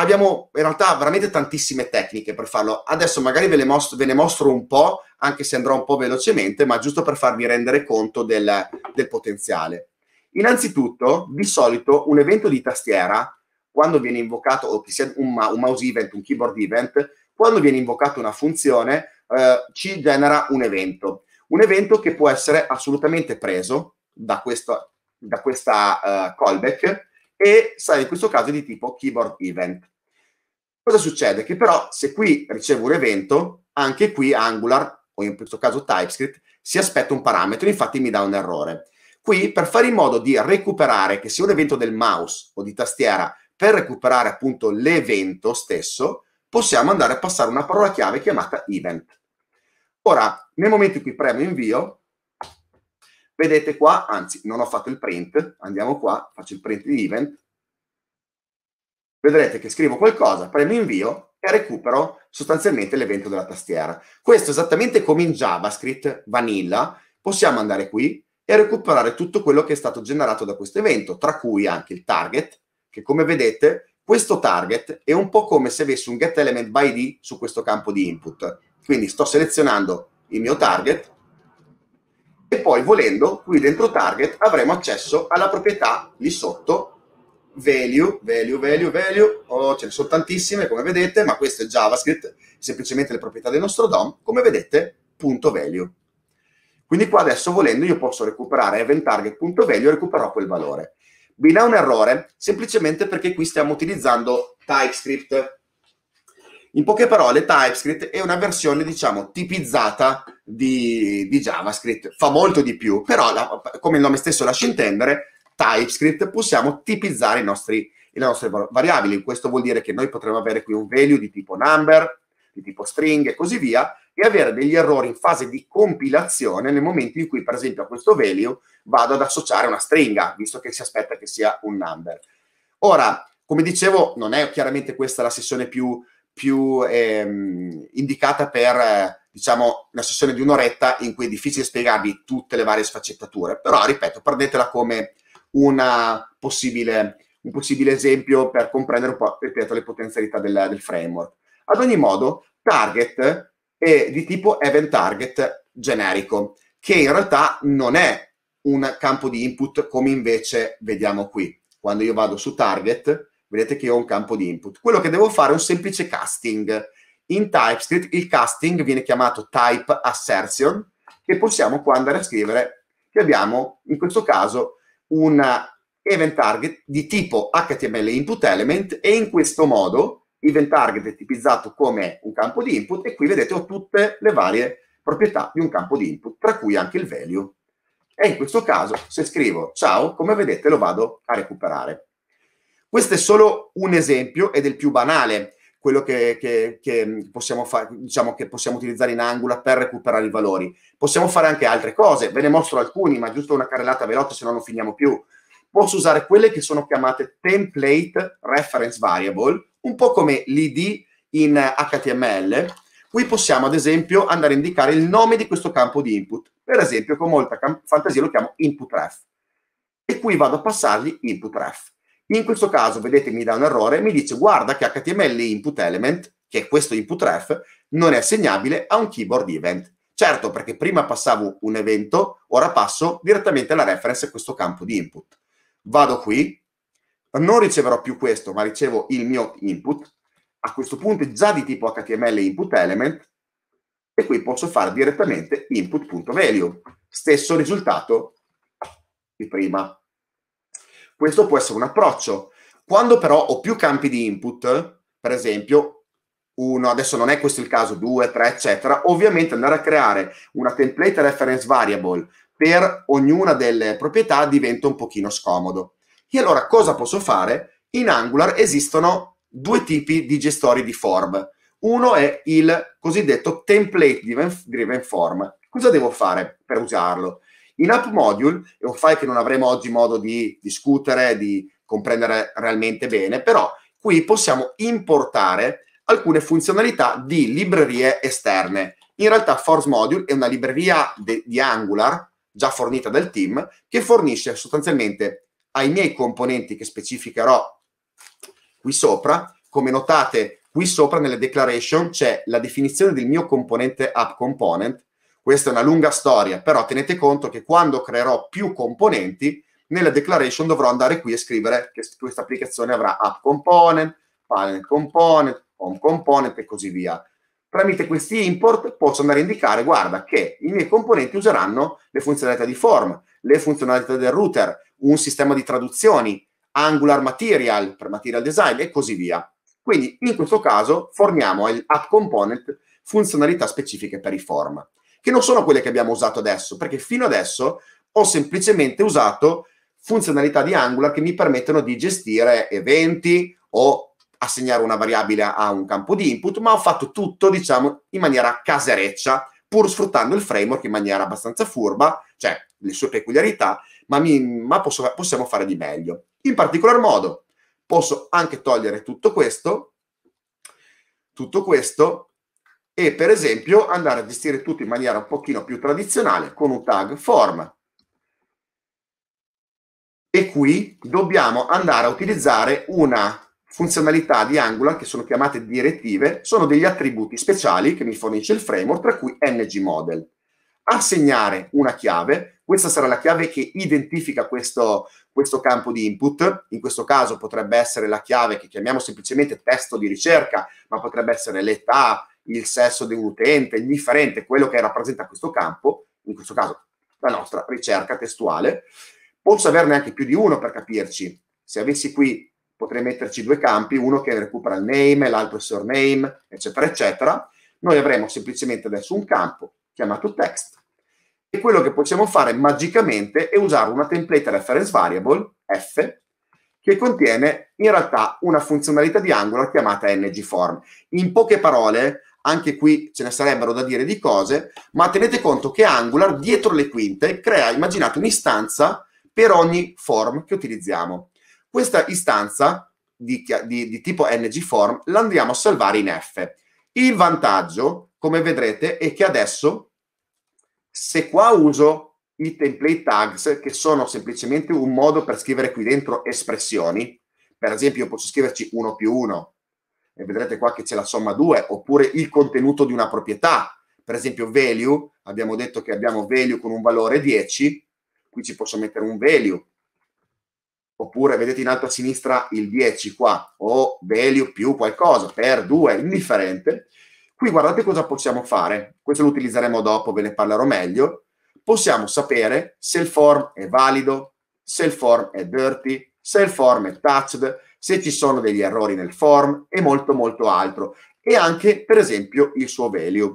abbiamo in realtà veramente tantissime tecniche per farlo. Adesso magari ve, le mostro, ve ne mostro un po', anche se andrò un po' velocemente, ma giusto per farvi rendere conto del, del potenziale. Innanzitutto, di solito un evento di tastiera, quando viene invocato, o che sia un, un mouse event, un keyboard event, quando viene invocata una funzione, eh, ci genera un evento. Un evento che può essere assolutamente preso da, questo, da questa eh, callback e sarà in questo caso di tipo keyboard event. Cosa succede? Che però se qui ricevo un evento, anche qui Angular, o in questo caso TypeScript, si aspetta un parametro, infatti mi dà un errore. Qui, per fare in modo di recuperare, che sia un evento del mouse o di tastiera, per recuperare appunto l'evento stesso, possiamo andare a passare una parola chiave chiamata event. Ora, nel momento in cui premo invio, Vedete qua, anzi non ho fatto il print, andiamo qua, faccio il print di event, vedrete che scrivo qualcosa, premo invio e recupero sostanzialmente l'evento della tastiera. Questo esattamente come in JavaScript vanilla, possiamo andare qui e recuperare tutto quello che è stato generato da questo evento, tra cui anche il target, che come vedete questo target è un po' come se avessi un get element by d su questo campo di input. Quindi sto selezionando il mio target, e poi volendo qui dentro target avremo accesso alla proprietà lì sotto value, value, value, value, oh, ce ne sono tantissime come vedete, ma questo è JavaScript, semplicemente le proprietà del nostro DOM, come vedete, punto value. Quindi qua adesso volendo io posso recuperare eventTarget.value e recupererò quel valore. Mi dà un errore semplicemente perché qui stiamo utilizzando TypeScript in poche parole, TypeScript è una versione, diciamo, tipizzata di, di JavaScript. Fa molto di più, però, la, come il nome stesso lascia intendere, TypeScript possiamo tipizzare i nostri, le nostre variabili. Questo vuol dire che noi potremmo avere qui un value di tipo number, di tipo string e così via, e avere degli errori in fase di compilazione nel momento in cui, per esempio, a questo value vado ad associare una stringa, visto che si aspetta che sia un number. Ora, come dicevo, non è chiaramente questa la sessione più più ehm, indicata per eh, diciamo una sessione di un'oretta in cui è difficile spiegarvi tutte le varie sfaccettature, però ripeto, prendetela come possibile, un possibile esempio per comprendere un po', ripeto, le potenzialità del, del framework. Ad ogni modo, target è di tipo event target generico, che in realtà non è un campo di input come invece vediamo qui. Quando io vado su target, Vedete che ho un campo di input. Quello che devo fare è un semplice casting. In TypeScript il casting viene chiamato type assertion e possiamo qua andare a scrivere che abbiamo in questo caso un event target di tipo HTML input element e in questo modo event target è tipizzato come un campo di input e qui vedete ho tutte le varie proprietà di un campo di input, tra cui anche il value. E in questo caso se scrivo ciao, come vedete lo vado a recuperare. Questo è solo un esempio ed è il più banale, quello che, che, che, possiamo fa- diciamo che possiamo utilizzare in Angular per recuperare i valori. Possiamo fare anche altre cose, ve ne mostro alcuni, ma giusto una carrellata veloce, se no non finiamo più. Posso usare quelle che sono chiamate template reference variable, un po' come l'id in HTML. Qui possiamo, ad esempio, andare a indicare il nome di questo campo di input. Per esempio, con molta cam- fantasia lo chiamo input ref. E qui vado a passargli input ref. In questo caso, vedete, mi dà un errore, mi dice guarda che HTML input element, che è questo input ref, non è assegnabile a un keyboard event. Certo, perché prima passavo un evento, ora passo direttamente alla reference a questo campo di input. Vado qui, non riceverò più questo, ma ricevo il mio input. A questo punto è già di tipo HTML input element e qui posso fare direttamente input.value. Stesso risultato di prima. Questo può essere un approccio. Quando però ho più campi di input, per esempio, uno, adesso non è questo il caso, due, tre, eccetera, ovviamente andare a creare una template reference variable per ognuna delle proprietà diventa un pochino scomodo. E allora cosa posso fare? In Angular esistono due tipi di gestori di form. Uno è il cosiddetto template driven form. Cosa devo fare per usarlo? In App Module è un file che non avremo oggi modo di discutere, di comprendere realmente bene, però qui possiamo importare alcune funzionalità di librerie esterne. In realtà Force Module è una libreria de- di Angular già fornita dal team che fornisce sostanzialmente ai miei componenti che specificherò qui sopra, come notate qui sopra nelle declaration c'è la definizione del mio componente app component questa è una lunga storia, però tenete conto che quando creerò più componenti, nella declaration dovrò andare qui e scrivere che questa applicazione avrà app component, panel component, home component e così via. Tramite questi import posso andare a indicare, guarda, che i miei componenti useranno le funzionalità di form, le funzionalità del router, un sistema di traduzioni, Angular Material per Material Design e così via. Quindi in questo caso forniamo all'app component funzionalità specifiche per i form che non sono quelle che abbiamo usato adesso, perché fino adesso ho semplicemente usato funzionalità di Angular che mi permettono di gestire eventi o assegnare una variabile a un campo di input, ma ho fatto tutto, diciamo, in maniera casereccia, pur sfruttando il framework in maniera abbastanza furba, cioè le sue peculiarità, ma, mi, ma posso, possiamo fare di meglio. In particolar modo, posso anche togliere tutto questo, tutto questo e per esempio andare a gestire tutto in maniera un pochino più tradizionale con un tag form. E qui dobbiamo andare a utilizzare una funzionalità di Angular che sono chiamate direttive, sono degli attributi speciali che mi fornisce il framework, tra cui ngModel. Assegnare una chiave, questa sarà la chiave che identifica questo, questo campo di input, in questo caso potrebbe essere la chiave che chiamiamo semplicemente testo di ricerca, ma potrebbe essere l'età, il sesso di un utente, il differente, quello che rappresenta questo campo, in questo caso la nostra ricerca testuale. Posso averne anche più di uno per capirci. Se avessi qui potrei metterci due campi, uno che recupera il name, l'altro il surname, eccetera, eccetera. Noi avremo semplicemente adesso un campo chiamato text e quello che possiamo fare magicamente è usare una template reference variable, f, che contiene in realtà una funzionalità di Angular chiamata ngform. In poche parole, anche qui ce ne sarebbero da dire di cose, ma tenete conto che Angular dietro le quinte crea, immaginate, un'istanza per ogni form che utilizziamo. Questa istanza di, di, di tipo ngform form la andiamo a salvare in F. Il vantaggio, come vedrete, è che adesso se qua uso i template tags, che sono semplicemente un modo per scrivere qui dentro espressioni, per esempio io posso scriverci 1 più 1, e vedrete qua che c'è la somma 2, oppure il contenuto di una proprietà, per esempio value, abbiamo detto che abbiamo value con un valore 10, qui ci posso mettere un value, oppure vedete in alto a sinistra il 10 qua, o value più qualcosa, per 2, indifferente. Qui guardate cosa possiamo fare, questo lo utilizzeremo dopo, ve ne parlerò meglio. Possiamo sapere se il form è valido, se il form è dirty, se il form è touched, se ci sono degli errori nel form e molto molto altro e anche per esempio il suo value.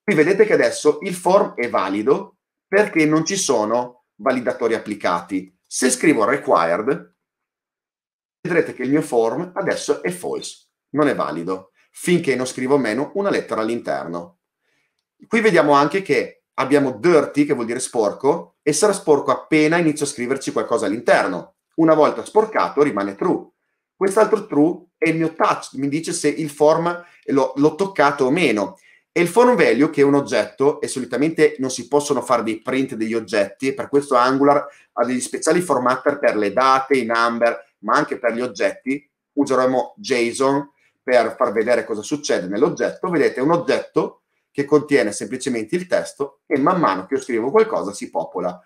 Qui vedete che adesso il form è valido perché non ci sono validatori applicati. Se scrivo required, vedrete che il mio form adesso è false, non è valido, finché non scrivo meno una lettera all'interno. Qui vediamo anche che abbiamo dirty, che vuol dire sporco, e sarà sporco appena inizio a scriverci qualcosa all'interno. Una volta sporcato rimane true. Quest'altro true è il mio touch, mi dice se il form l'ho, l'ho toccato o meno. E il form value, che è un oggetto, e solitamente non si possono fare dei print degli oggetti, per questo Angular ha degli speciali formatter per le date, i number, ma anche per gli oggetti. Useremo JSON per far vedere cosa succede nell'oggetto. Vedete, è un oggetto che contiene semplicemente il testo e man mano che io scrivo qualcosa si popola.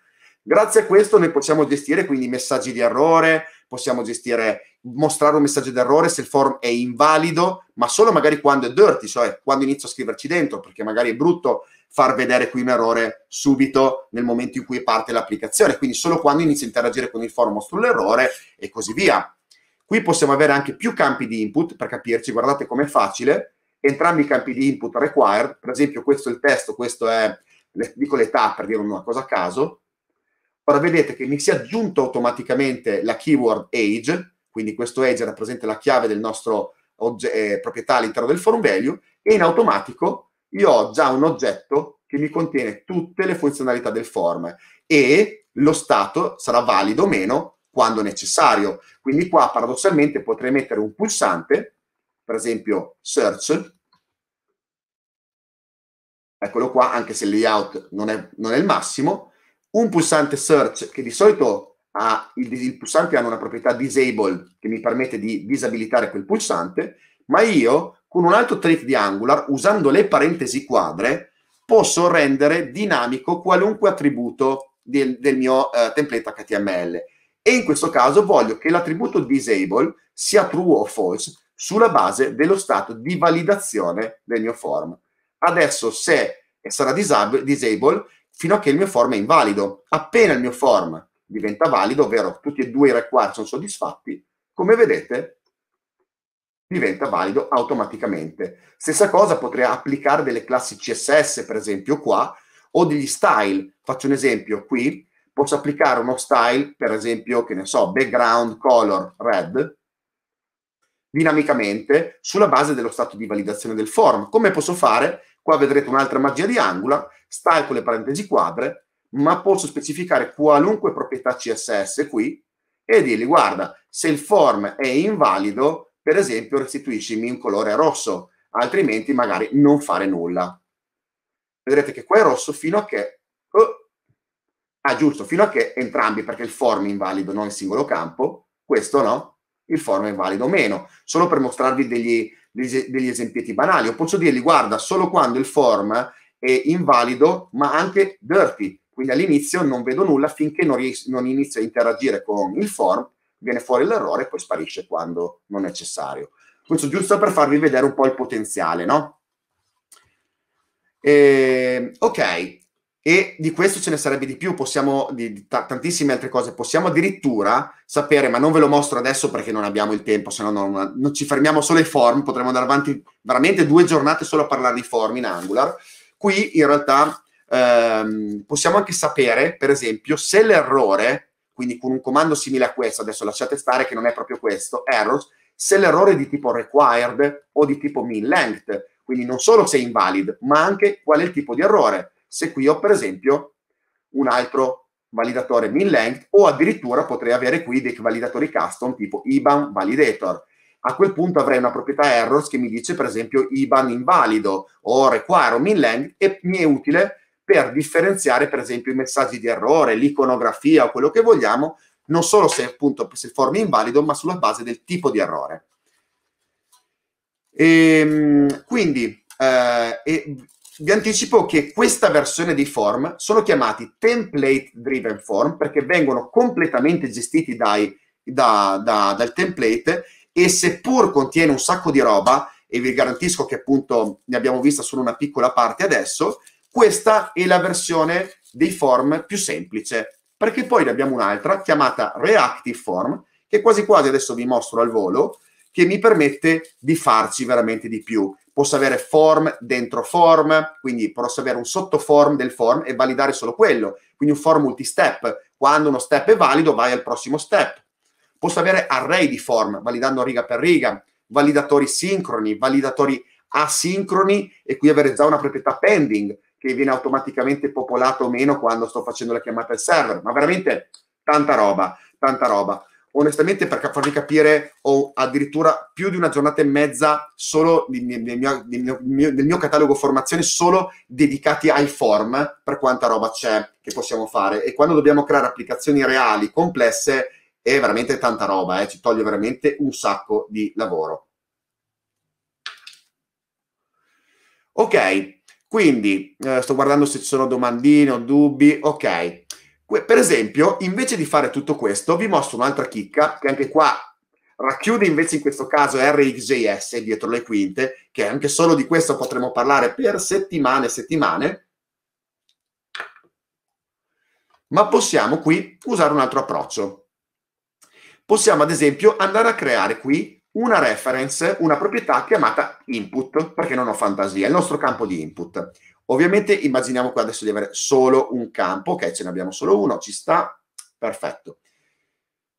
Grazie a questo noi possiamo gestire quindi messaggi di errore, possiamo gestire, mostrare un messaggio d'errore se il form è invalido, ma solo magari quando è dirty, cioè quando inizio a scriverci dentro, perché magari è brutto far vedere qui un errore subito nel momento in cui parte l'applicazione, quindi solo quando inizio a interagire con il form mostro l'errore e così via. Qui possiamo avere anche più campi di input per capirci, guardate com'è facile, entrambi i campi di input required, per esempio questo è il testo, questo è, le, dico l'età per dire una cosa a caso, Ora vedete che mi si è aggiunto automaticamente la keyword age, quindi questo age rappresenta la chiave del nostro ogge- eh, proprietà all'interno del form value e in automatico io ho già un oggetto che mi contiene tutte le funzionalità del form e lo stato sarà valido o meno quando necessario. Quindi qua paradossalmente potrei mettere un pulsante, per esempio search, eccolo qua, anche se il layout non è, non è il massimo, un pulsante search che di solito ha il, il pulsante ha una proprietà disable che mi permette di disabilitare quel pulsante, ma io con un altro trick di Angular, usando le parentesi quadre, posso rendere dinamico qualunque attributo del, del mio eh, template HTML. E in questo caso voglio che l'attributo disable sia true o false sulla base dello stato di validazione del mio form. Adesso se sarà disab- disable, fino a che il mio form è invalido. Appena il mio form diventa valido, ovvero tutti e due i require sono soddisfatti, come vedete diventa valido automaticamente. Stessa cosa potrei applicare delle classi CSS, per esempio qua, o degli style. Faccio un esempio qui, posso applicare uno style, per esempio, che ne so, background color red, dinamicamente sulla base dello stato di validazione del form. Come posso fare? Qua vedrete un'altra magia di Angular, style con le parentesi quadre, ma posso specificare qualunque proprietà CSS qui e dirgli guarda, se il form è invalido, per esempio restituiscimi un colore rosso, altrimenti magari non fare nulla. Vedrete che qua è rosso fino a che... Oh, ah giusto, fino a che entrambi, perché il form è invalido, non il singolo campo, questo no, il form è invalido meno, solo per mostrarvi degli, degli, esempi banali, o posso dirgli guarda solo quando il form è invalido ma anche dirty, quindi all'inizio non vedo nulla finché non, ries- non inizio a interagire con il form, viene fuori l'errore e poi sparisce quando non è necessario. Questo giusto per farvi vedere un po' il potenziale, no? E, ehm, ok, e di questo ce ne sarebbe di più, possiamo di, di t- tantissime altre cose, possiamo addirittura sapere, ma non ve lo mostro adesso perché non abbiamo il tempo, se no non, non ci fermiamo solo ai form, potremmo andare avanti veramente due giornate solo a parlare di form in Angular. Qui in realtà ehm, possiamo anche sapere, per esempio, se l'errore, quindi con un comando simile a questo, adesso lasciate stare che non è proprio questo, errors, se l'errore è di tipo required o di tipo min length, quindi non solo se è invalid, ma anche qual è il tipo di errore se qui ho per esempio un altro validatore min length o addirittura potrei avere qui dei validatori custom tipo IBAN validator. A quel punto avrei una proprietà errors che mi dice per esempio IBAN invalido o require min length e mi è utile per differenziare per esempio i messaggi di errore, l'iconografia o quello che vogliamo, non solo se appunto se forma invalido ma sulla base del tipo di errore. E, ehm, quindi eh, e vi anticipo che questa versione di form sono chiamati template driven form perché vengono completamente gestiti dai, da, da, dal template e seppur contiene un sacco di roba, e vi garantisco che appunto ne abbiamo vista solo una piccola parte adesso, questa è la versione dei form più semplice, perché poi ne abbiamo un'altra chiamata reactive form, che quasi quasi adesso vi mostro al volo, che mi permette di farci veramente di più, posso avere form dentro form, quindi posso avere un sottoform del form e validare solo quello, quindi un form multi-step. Quando uno step è valido, vai al prossimo step. Posso avere array di form, validando riga per riga, validatori sincroni, validatori asincroni e qui avere già una proprietà pending che viene automaticamente popolata o meno quando sto facendo la chiamata al server, ma veramente tanta roba, tanta roba onestamente per farvi capire ho addirittura più di una giornata e mezza solo nel mio, mio, mio, mio, catalogo formazione solo dedicati ai form per quanta roba c'è che possiamo fare e quando dobbiamo creare applicazioni reali complesse è veramente tanta roba eh? ci toglie veramente un sacco di lavoro ok quindi eh, sto guardando se ci sono domandine o dubbi ok per esempio, invece di fare tutto questo, vi mostro un'altra chicca che anche qua racchiude invece in questo caso RxJS dietro le quinte, che anche solo di questo potremo parlare per settimane e settimane, ma possiamo qui usare un altro approccio. Possiamo ad esempio andare a creare qui una reference, una proprietà chiamata input, perché non ho fantasia, è il nostro campo di input. Ovviamente immaginiamo qua adesso di avere solo un campo, ok, ce ne abbiamo solo uno, ci sta, perfetto.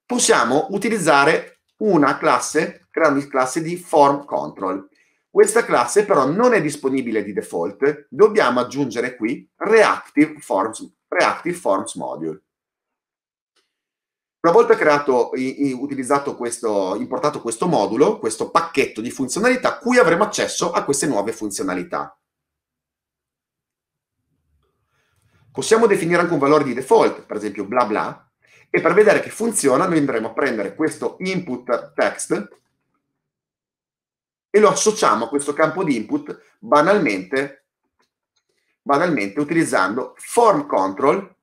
Possiamo utilizzare una classe, creando una classe di form control. Questa classe però non è disponibile di default, dobbiamo aggiungere qui reactive forms, reactive forms module. Una volta creato, utilizzato questo, importato questo modulo, questo pacchetto di funzionalità, qui avremo accesso a queste nuove funzionalità. Possiamo definire anche un valore di default, per esempio bla bla, e per vedere che funziona noi andremo a prendere questo input text e lo associamo a questo campo di input banalmente, banalmente utilizzando form control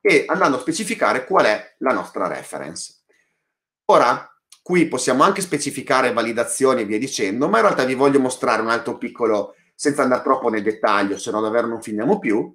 e andando a specificare qual è la nostra reference. Ora, qui possiamo anche specificare validazioni e via dicendo, ma in realtà vi voglio mostrare un altro piccolo, senza andare troppo nel dettaglio, se no davvero non finiamo più,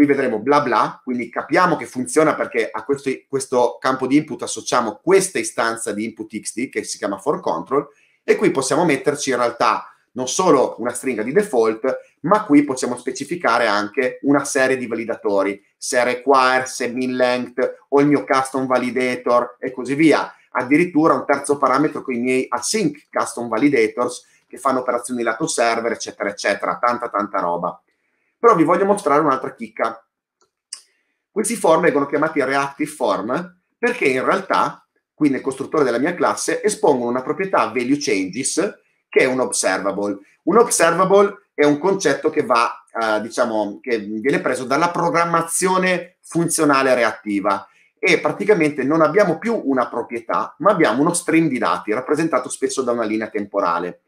Qui vedremo bla bla, quindi capiamo che funziona perché a questo, questo campo di input associamo questa istanza di input XD che si chiama for control e qui possiamo metterci in realtà non solo una stringa di default, ma qui possiamo specificare anche una serie di validatori, se require, se min length o il mio custom validator e così via. Addirittura un terzo parametro con i miei async custom validators che fanno operazioni lato server, eccetera, eccetera, tanta, tanta roba. Però vi voglio mostrare un'altra chicca. Questi form vengono chiamati reactive form perché in realtà, qui nel costruttore della mia classe, espongono una proprietà value changes che è un observable. Un observable è un concetto che va, eh, diciamo, che viene preso dalla programmazione funzionale reattiva e praticamente non abbiamo più una proprietà, ma abbiamo uno stream di dati rappresentato spesso da una linea temporale.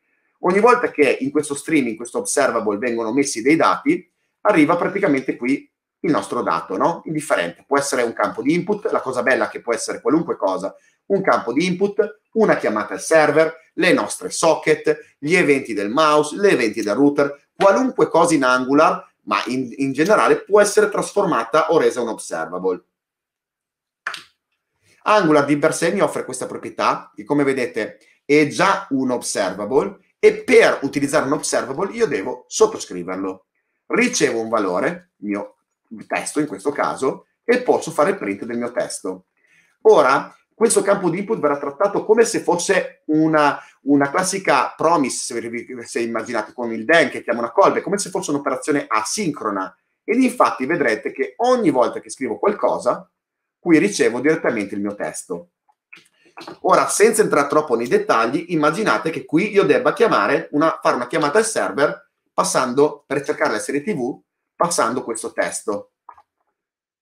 Ogni volta che in questo stream, in questo observable, vengono messi dei dati, arriva praticamente qui il nostro dato, no? Indifferente, può essere un campo di input, la cosa bella è che può essere qualunque cosa, un campo di input, una chiamata al server, le nostre socket, gli eventi del mouse, gli eventi del router, qualunque cosa in Angular, ma in, in generale può essere trasformata o resa un observable. Angular di per sé mi offre questa proprietà, che come vedete è già un observable, e per utilizzare un observable io devo sottoscriverlo ricevo un valore, il mio testo in questo caso, e posso fare il print del mio testo. Ora, questo campo di input verrà trattato come se fosse una, una classica promise, se, se immaginate con il den che chiama una call, come se fosse un'operazione asincrona. Ed infatti vedrete che ogni volta che scrivo qualcosa, qui ricevo direttamente il mio testo. Ora, senza entrare troppo nei dettagli, immaginate che qui io debba chiamare una, fare una chiamata al server passando per cercare la serie TV passando questo testo.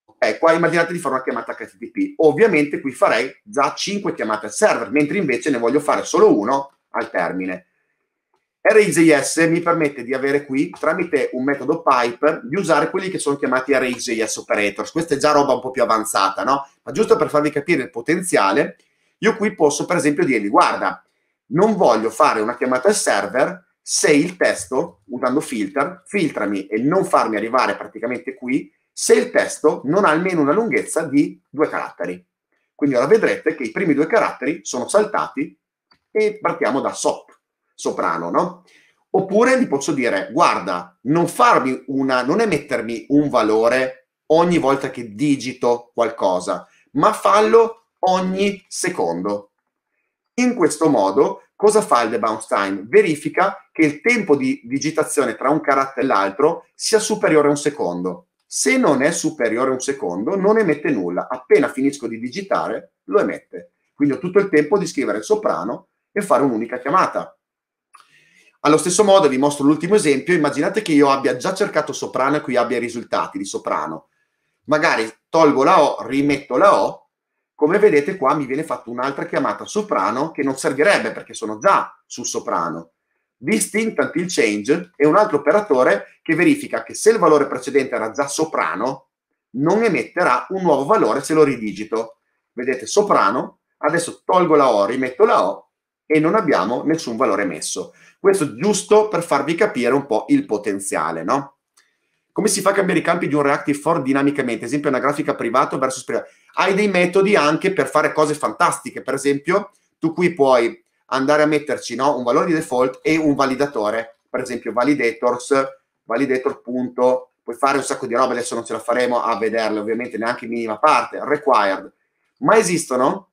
Ok, qua immaginate di fare una chiamata HTTP. Ovviamente qui farei già 5 chiamate al server, mentre invece ne voglio fare solo uno al termine. ArrayJS mi permette di avere qui, tramite un metodo pipe, di usare quelli che sono chiamati ArrayJS operators. Questa è già roba un po' più avanzata, no? Ma giusto per farvi capire il potenziale, io qui posso per esempio dirgli, guarda, non voglio fare una chiamata al server, se il testo, usando filter, filtrami e non farmi arrivare praticamente qui, se il testo non ha almeno una lunghezza di due caratteri. Quindi ora vedrete che i primi due caratteri sono saltati e partiamo da sop, soprano, no? Oppure gli posso dire, guarda, non farmi una, non emettermi un valore ogni volta che digito qualcosa, ma fallo ogni secondo. In questo modo Cosa fa il debounce time? Verifica che il tempo di digitazione tra un carattere e l'altro sia superiore a un secondo. Se non è superiore a un secondo, non emette nulla. Appena finisco di digitare, lo emette. Quindi ho tutto il tempo di scrivere il soprano e fare un'unica chiamata. Allo stesso modo vi mostro l'ultimo esempio. Immaginate che io abbia già cercato soprano e qui abbia i risultati di soprano. Magari tolgo la O, rimetto la O come vedete qua mi viene fatta un'altra chiamata soprano che non servirebbe perché sono già sul soprano. Distinct until change è un altro operatore che verifica che se il valore precedente era già soprano, non emetterà un nuovo valore se lo ridigito. Vedete soprano, adesso tolgo la O, rimetto la O e non abbiamo nessun valore emesso. Questo giusto per farvi capire un po' il potenziale, no? Come si fa a cambiare i campi di un Reactive for dinamicamente? Esempio una grafica privata versus privata hai dei metodi anche per fare cose fantastiche. Per esempio, tu qui puoi andare a metterci no, un valore di default e un validatore, per esempio validators, validator. Punto, puoi fare un sacco di roba, adesso non ce la faremo a vederle ovviamente neanche in minima parte, required. Ma esistono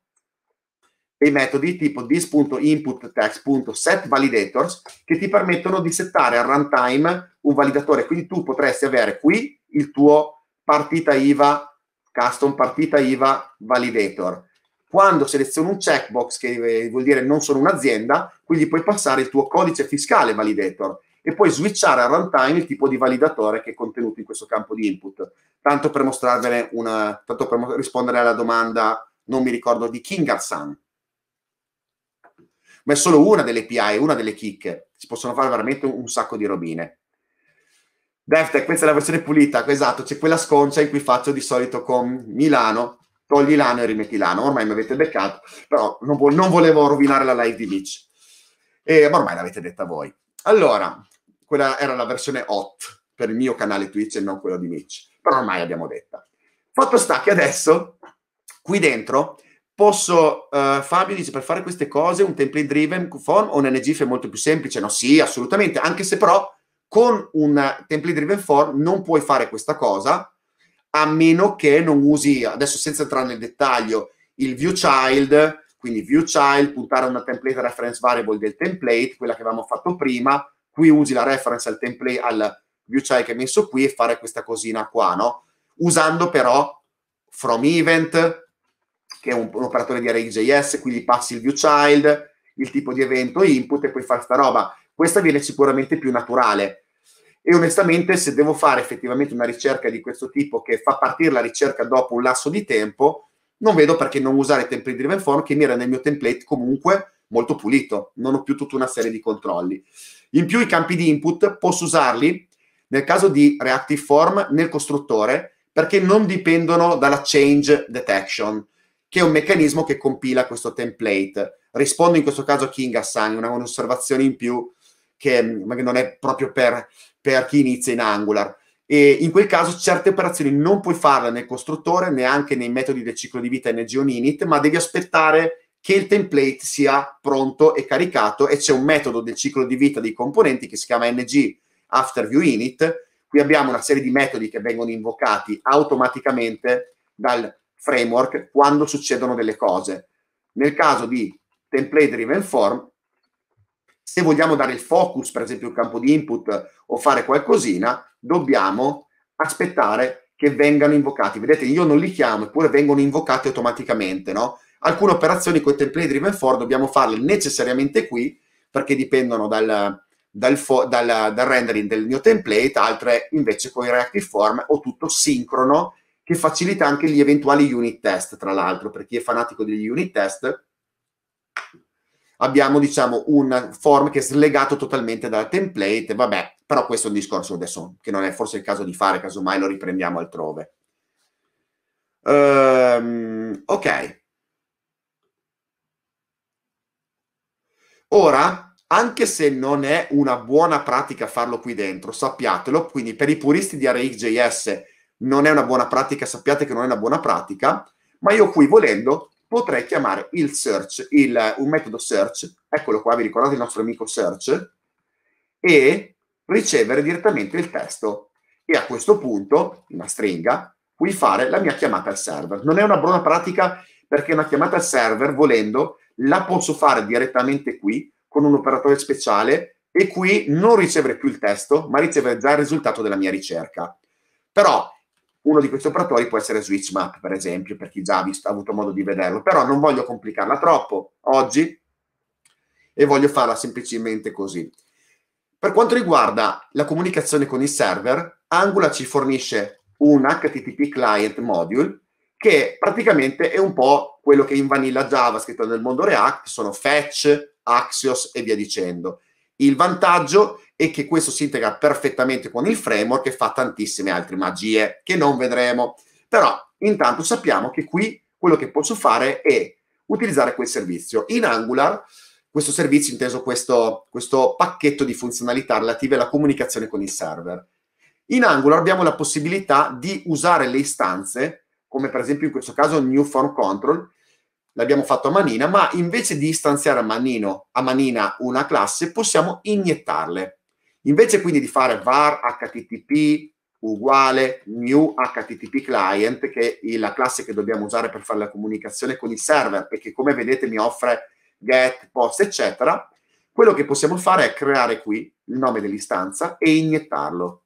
dei metodi tipo this.inputText.setValidators che ti permettono di settare a runtime un validatore, quindi tu potresti avere qui il tuo partita IVA custom partita IVA validator. Quando seleziono un checkbox, che eh, vuol dire non sono un'azienda, quindi puoi passare il tuo codice fiscale validator e puoi switchare a runtime il tipo di validatore che è contenuto in questo campo di input. Tanto per mostrarvene una, tanto per rispondere alla domanda, non mi ricordo, di Kingarsan. Ma è solo una delle API, una delle chicche. Si possono fare veramente un sacco di robine. Deftec, questa è la versione pulita, esatto, c'è quella sconcia in cui faccio di solito con Milano, togli Lano e rimetti Lano, ormai mi avete beccato, però non, vo- non volevo rovinare la live di Mitch, e, ma ormai l'avete detta voi. Allora, quella era la versione hot per il mio canale Twitch e non quello di Mitch, però ormai l'abbiamo detta. Fatto sta che adesso, qui dentro, posso, uh, Fabio dice, per fare queste cose un template driven form o un NGF è molto più semplice? No, sì, assolutamente, anche se però con un template driven form non puoi fare questa cosa a meno che non usi, adesso senza entrare nel dettaglio, il view child, quindi view child, puntare a una template reference variable del template, quella che avevamo fatto prima, qui usi la reference al template, al view child che hai messo qui e fare questa cosina qua, no? Usando però from event, che è un, un operatore di array.js, quindi passi il view child, il tipo di evento input e puoi fare sta roba. Questa viene sicuramente più naturale. E onestamente, se devo fare effettivamente una ricerca di questo tipo che fa partire la ricerca dopo un lasso di tempo, non vedo perché non usare template driven form che mi era nel mio template comunque molto pulito. Non ho più tutta una serie di controlli. In più i campi di input posso usarli nel caso di reactive form nel costruttore perché non dipendono dalla change detection, che è un meccanismo che compila questo template. Rispondo in questo caso a King Assign, una, un'osservazione in più che mm, non è proprio per, per chi inizia in Angular. E in quel caso certe operazioni non puoi farle nel costruttore, neanche nei metodi del ciclo di vita NG on init, ma devi aspettare che il template sia pronto e caricato e c'è un metodo del ciclo di vita dei componenti che si chiama NG After View Init. Qui abbiamo una serie di metodi che vengono invocati automaticamente dal framework quando succedono delle cose. Nel caso di template driven form se vogliamo dare il focus, per esempio, il campo di input o fare qualcosina, dobbiamo aspettare che vengano invocati. Vedete, io non li chiamo, eppure vengono invocati automaticamente, no? Alcune operazioni con i template driven for dobbiamo farle necessariamente qui, perché dipendono dal, dal, fo- dal, dal rendering del mio template, altre invece con i reactive form o tutto sincrono, che facilita anche gli eventuali unit test, tra l'altro, per chi è fanatico degli unit test, abbiamo diciamo un form che è slegato totalmente dal template, vabbè, però questo è un discorso adesso che non è forse il caso di fare, casomai lo riprendiamo altrove. Um, ok. Ora, anche se non è una buona pratica farlo qui dentro, sappiatelo, quindi per i puristi di ArrayJS non è una buona pratica, sappiate che non è una buona pratica, ma io qui volendo potrei chiamare il search, il, un metodo search, eccolo qua, vi ricordate il nostro amico search, e ricevere direttamente il testo. E a questo punto, una stringa, puoi fare la mia chiamata al server. Non è una buona pratica perché una chiamata al server, volendo, la posso fare direttamente qui con un operatore speciale e qui non ricevere più il testo, ma ricevere già il risultato della mia ricerca. Però uno di questi operatori può essere SwitchMap, per esempio, per chi già ha, visto, ha avuto modo di vederlo, però non voglio complicarla troppo oggi e voglio farla semplicemente così. Per quanto riguarda la comunicazione con il server, Angular ci fornisce un HTTP client module che praticamente è un po' quello che in vanilla Java scritto nel mondo React sono fetch, Axios e via dicendo. Il vantaggio e che questo si integra perfettamente con il framework e fa tantissime altre magie che non vedremo. Però intanto sappiamo che qui quello che posso fare è utilizzare quel servizio. In Angular, questo servizio inteso questo, questo pacchetto di funzionalità relative alla comunicazione con il server. In Angular abbiamo la possibilità di usare le istanze, come per esempio in questo caso New Form Control, l'abbiamo fatto a manina, ma invece di istanziare a, manino, a manina una classe, possiamo iniettarle. Invece quindi di fare var http uguale new http client, che è la classe che dobbiamo usare per fare la comunicazione con il server e che come vedete mi offre get, post, eccetera, quello che possiamo fare è creare qui il nome dell'istanza e iniettarlo.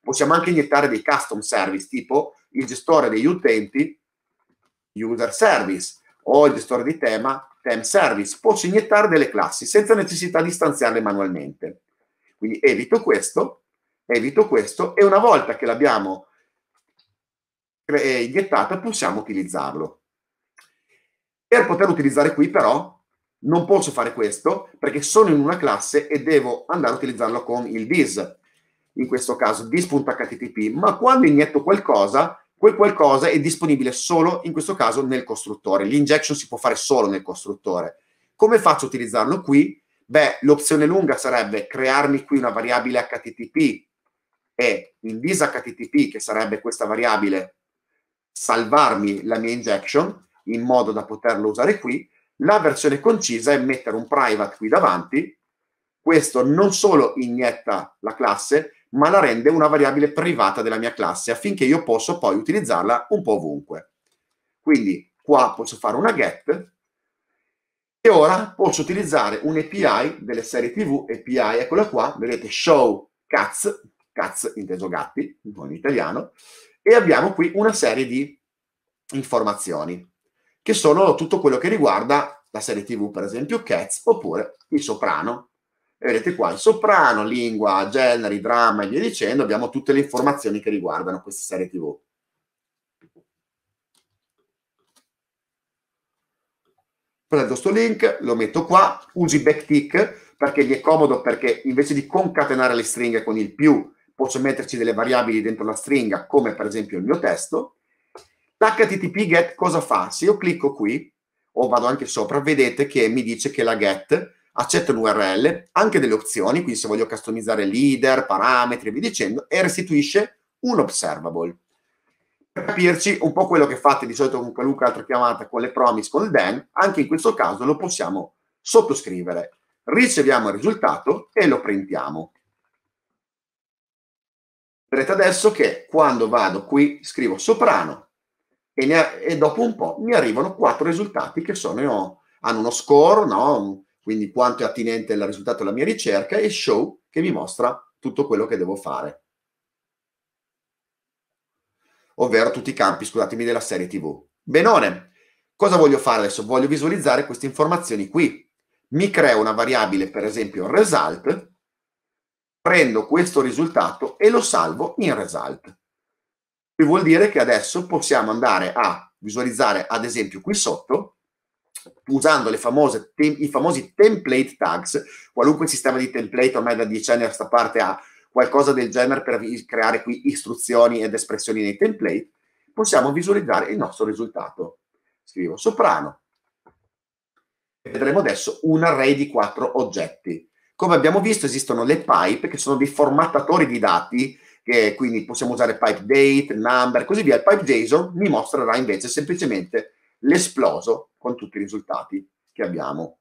Possiamo anche iniettare dei custom service, tipo il gestore degli utenti, user service, o il gestore di tema, theme service. Posso iniettare delle classi senza necessità di stanziarle manualmente. Quindi evito questo, evito questo e una volta che l'abbiamo eh, iniettata possiamo utilizzarlo. Per poter utilizzare qui però non posso fare questo perché sono in una classe e devo andare a utilizzarlo con il dis, in questo caso dis.http, ma quando inietto qualcosa, quel qualcosa è disponibile solo in questo caso nel costruttore. L'injection si può fare solo nel costruttore. Come faccio a utilizzarlo qui? Beh, l'opzione lunga sarebbe crearmi qui una variabile HTTP e in disHTTP, che sarebbe questa variabile, salvarmi la mia injection in modo da poterlo usare qui. La versione concisa è mettere un private qui davanti. Questo non solo inietta la classe, ma la rende una variabile privata della mia classe affinché io possa poi utilizzarla un po' ovunque. Quindi qua posso fare una get e ora posso utilizzare un API delle serie TV, API, eccola qua, vedete show cats, cats inteso gatti, in italiano, e abbiamo qui una serie di informazioni, che sono tutto quello che riguarda la serie TV, per esempio Cats, oppure il soprano. E vedete qua il soprano, lingua, generi, dramma e via dicendo, abbiamo tutte le informazioni che riguardano queste serie TV. prendo sto link, lo metto qua, usi backtick perché gli è comodo perché invece di concatenare le stringhe con il più posso metterci delle variabili dentro la stringa come per esempio il mio testo. L'HTTP get cosa fa? Se io clicco qui o vado anche sopra, vedete che mi dice che la get accetta l'URL, anche delle opzioni, quindi se voglio customizzare leader, parametri e via dicendo, e restituisce un observable capirci un po' quello che fate di solito con qualunque altra chiamata con le promise, con il DEN, anche in questo caso lo possiamo sottoscrivere. Riceviamo il risultato e lo printiamo. Vedete adesso che quando vado qui scrivo soprano e, ha, e, dopo un po' mi arrivano quattro risultati che sono, hanno uno score, no? quindi quanto è attinente il risultato della mia ricerca e show che mi mostra tutto quello che devo fare ovvero tutti i campi, scusatemi, della serie TV. Benone, cosa voglio fare adesso? Voglio visualizzare queste informazioni qui. Mi creo una variabile, per esempio result, prendo questo risultato e lo salvo in result. Che vuol dire che adesso possiamo andare a visualizzare, ad esempio, qui sotto, usando famose, i famosi template tags, qualunque sistema di template ormai da dieci anni a questa parte ha qualcosa del genere per creare qui istruzioni ed espressioni nei template, possiamo visualizzare il nostro risultato. Scrivo soprano. Vedremo adesso un array di quattro oggetti. Come abbiamo visto esistono le pipe che sono dei formattatori di dati, che quindi possiamo usare pipe date, number, così via. Il pipe JSON mi mostrerà invece semplicemente l'esploso con tutti i risultati che abbiamo.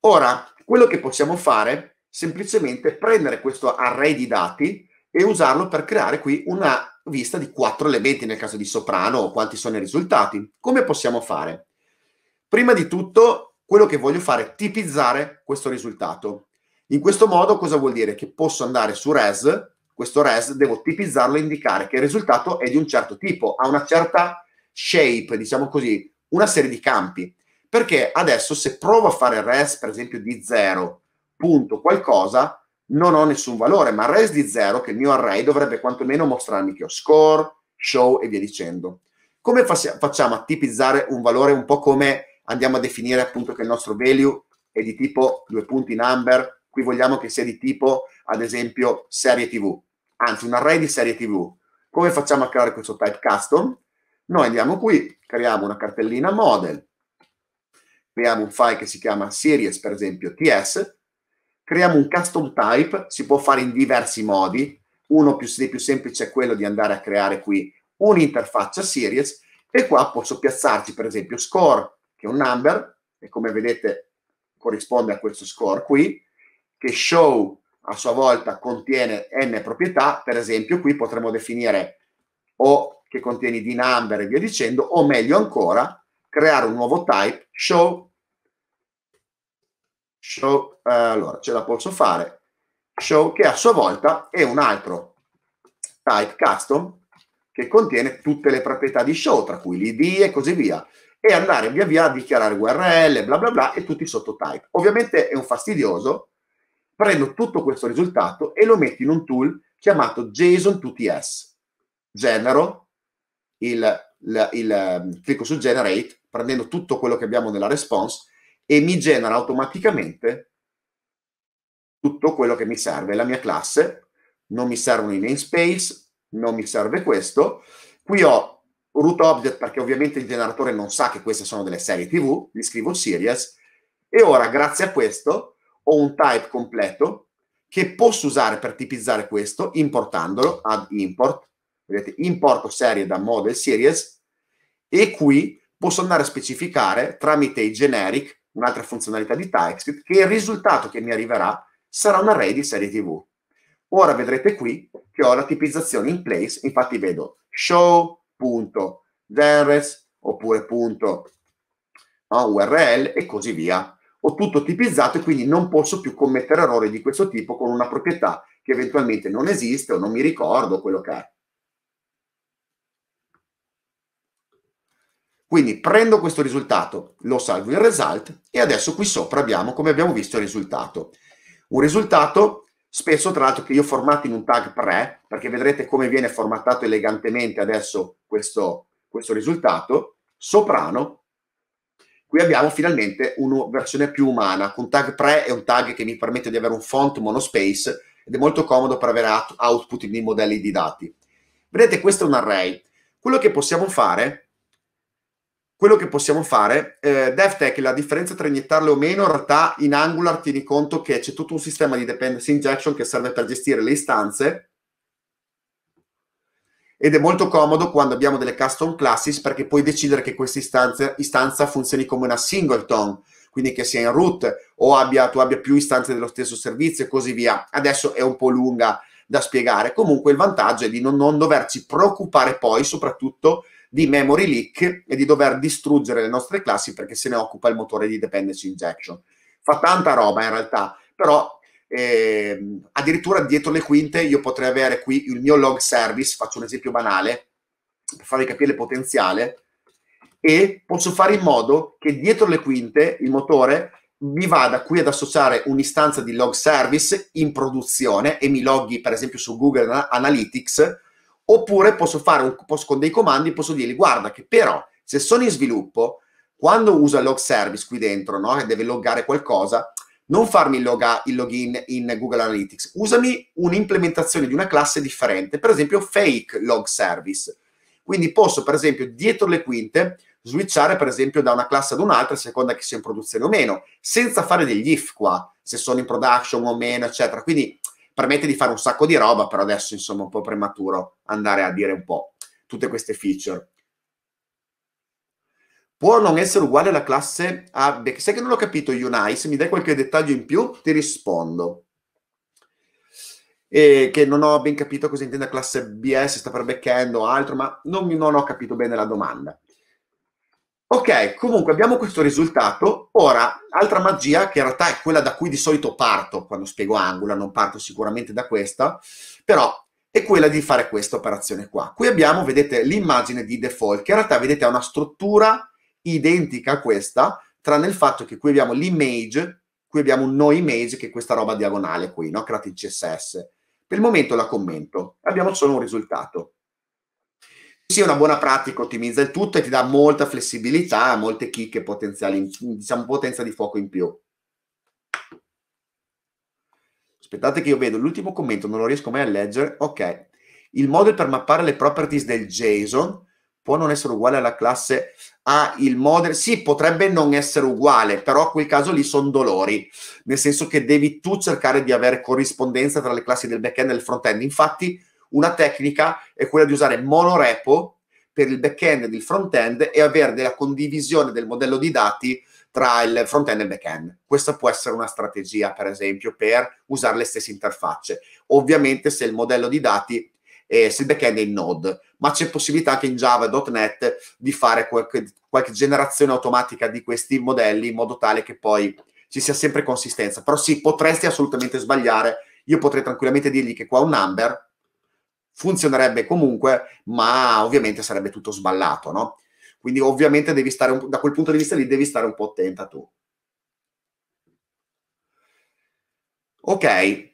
Ora, quello che possiamo fare semplicemente prendere questo array di dati e usarlo per creare qui una vista di quattro elementi nel caso di soprano o quanti sono i risultati. Come possiamo fare? Prima di tutto, quello che voglio fare è tipizzare questo risultato. In questo modo cosa vuol dire? Che posso andare su res, questo res devo tipizzarlo e indicare che il risultato è di un certo tipo, ha una certa shape, diciamo così, una serie di campi. Perché adesso se provo a fare res, per esempio, di 0 punto qualcosa, non ho nessun valore, ma res di zero, che il mio array dovrebbe quantomeno mostrarmi che ho score, show e via dicendo. Come facciamo a tipizzare un valore un po' come andiamo a definire appunto che il nostro value è di tipo due punti number, qui vogliamo che sia di tipo ad esempio serie tv, anzi un array di serie tv. Come facciamo a creare questo type custom? Noi andiamo qui, creiamo una cartellina model, creiamo un file che si chiama series per esempio ts, Creiamo un custom type, si può fare in diversi modi. Uno più, dei più semplici è quello di andare a creare qui un'interfaccia series e qua posso piazzarci per esempio score, che è un number, e come vedete corrisponde a questo score qui, che show a sua volta contiene n proprietà, per esempio qui potremmo definire o che contiene di number e via dicendo, o meglio ancora, creare un nuovo type show show, eh, allora ce la posso fare, show che a sua volta è un altro type custom che contiene tutte le proprietà di show, tra cui l'ID e così via, e andare via via a dichiarare URL, bla bla bla, e tutti i sottotype. Ovviamente è un fastidioso, prendo tutto questo risultato e lo metto in un tool chiamato JSON2TS. Genero, il, il, il, um, clicco su Generate, prendendo tutto quello che abbiamo nella response e mi genera automaticamente tutto quello che mi serve, la mia classe, non mi servono i namespace, non mi serve questo. Qui ho root object perché ovviamente il generatore non sa che queste sono delle serie TV, gli scrivo series e ora grazie a questo ho un type completo che posso usare per tipizzare questo importandolo ad import, vedete, importo serie da model series e qui posso andare a specificare tramite i generic un'altra funzionalità di TypeScript, che il risultato che mi arriverà sarà un array di serie TV. Ora vedrete qui che ho la tipizzazione in place, infatti vedo show.genres oppure punto URL e così via. Ho tutto tipizzato e quindi non posso più commettere errori di questo tipo con una proprietà che eventualmente non esiste o non mi ricordo quello che è. Quindi prendo questo risultato, lo salvo in result e adesso qui sopra abbiamo, come abbiamo visto, il risultato. Un risultato spesso, tra l'altro, che io formato in un tag pre, perché vedrete come viene formattato elegantemente adesso questo, questo risultato, soprano. Qui abbiamo finalmente una versione più umana, un tag pre è un tag che mi permette di avere un font monospace ed è molto comodo per avere output di modelli di dati. Vedete, questo è un array. Quello che possiamo fare quello che possiamo fare, eh, DevTech, la differenza tra iniettarle o meno, in realtà in Angular tieni conto che c'è tutto un sistema di dependency injection che serve per gestire le istanze ed è molto comodo quando abbiamo delle custom classes perché puoi decidere che questa istanza, istanza funzioni come una singleton, quindi che sia in root o abbia, tu abbia più istanze dello stesso servizio e così via. Adesso è un po' lunga da spiegare, comunque il vantaggio è di non, non doverci preoccupare poi soprattutto di memory leak e di dover distruggere le nostre classi perché se ne occupa il motore di dependency injection. Fa tanta roba in realtà, però eh, addirittura dietro le quinte io potrei avere qui il mio log service, faccio un esempio banale, per farvi capire il potenziale, e posso fare in modo che dietro le quinte il motore mi vada qui ad associare un'istanza di log service in produzione e mi loghi per esempio su Google Analytics Oppure posso fare un, posso, con dei comandi, posso dirgli guarda che però se sono in sviluppo, quando uso il log service qui dentro, no? che deve loggare qualcosa, non farmi il, log- il login in Google Analytics, usami un'implementazione di una classe differente, per esempio fake log service. Quindi posso, per esempio, dietro le quinte, switchare, per esempio, da una classe ad un'altra, a seconda che sia in produzione o meno, senza fare degli if qua, se sono in production o meno, eccetera. Quindi permette di fare un sacco di roba, però adesso insomma è un po' prematuro andare a dire un po' tutte queste feature. Può non essere uguale alla classe A, sai che non l'ho capito Unai, se mi dai qualche dettaglio in più ti rispondo. E che non ho ben capito cosa intenda classe BS, sta per backend o altro, ma non, non ho capito bene la domanda. Ok, comunque abbiamo questo risultato. Ora, altra magia, che in realtà è quella da cui di solito parto quando spiego Angular, non parto sicuramente da questa, però è quella di fare questa operazione qua. Qui abbiamo, vedete, l'immagine di default, che in realtà, vedete, ha una struttura identica a questa, tranne il fatto che qui abbiamo l'image, qui abbiamo un no image, che è questa roba diagonale qui, no? creata in CSS. Per il momento la commento, abbiamo solo un risultato sia una buona pratica, ottimizza il tutto e ti dà molta flessibilità, molte chicche potenziali, diciamo potenza di fuoco in più. Aspettate che io vedo l'ultimo commento, non lo riesco mai a leggere. Ok. Il model per mappare le properties del JSON può non essere uguale alla classe A, ah, il model sì, potrebbe non essere uguale, però a quel caso lì sono dolori, nel senso che devi tu cercare di avere corrispondenza tra le classi del backend e del frontend. Infatti una tecnica è quella di usare monorepo per il back-end e il front-end e avere della condivisione del modello di dati tra il front-end e il back-end. Questa può essere una strategia, per esempio, per usare le stesse interfacce. Ovviamente se il modello di dati eh, se il backend è in Node, ma c'è possibilità anche in Java.NET di fare qualche, qualche, generazione automatica di questi modelli in modo tale che poi ci sia sempre consistenza. Però sì, potresti assolutamente sbagliare. Io potrei tranquillamente dirgli che qua un number funzionerebbe comunque, ma ovviamente sarebbe tutto sballato, no? Quindi ovviamente devi stare, un, da quel punto di vista lì devi stare un po' attenta tu. Ok,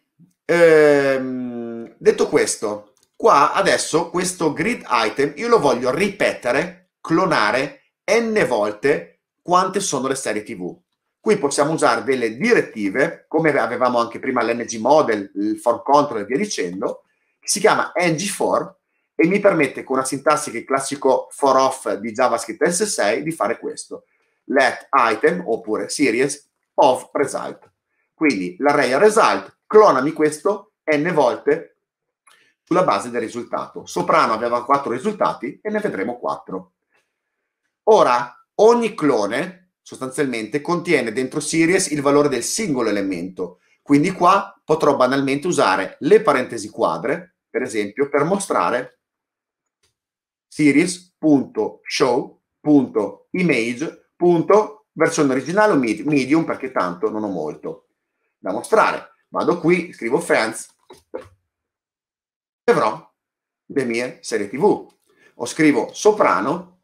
ehm, detto questo, qua adesso questo grid item io lo voglio ripetere, clonare n volte quante sono le serie TV. Qui possiamo usare delle direttive, come avevamo anche prima l'NG model, il for control e via dicendo, si chiama ng4 e mi permette con una sintassi che è il classico for off di JavaScript S6 di fare questo let item oppure series of result quindi l'array result clonami questo n volte sulla base del risultato soprano aveva 4 risultati e ne vedremo 4 ora ogni clone sostanzialmente contiene dentro series il valore del singolo elemento quindi qua potrò banalmente usare le parentesi quadre per esempio, per mostrare series.show.image.versione originale o medium, perché tanto non ho molto da mostrare. Vado qui, scrivo fans e avrò le mie serie tv. O scrivo soprano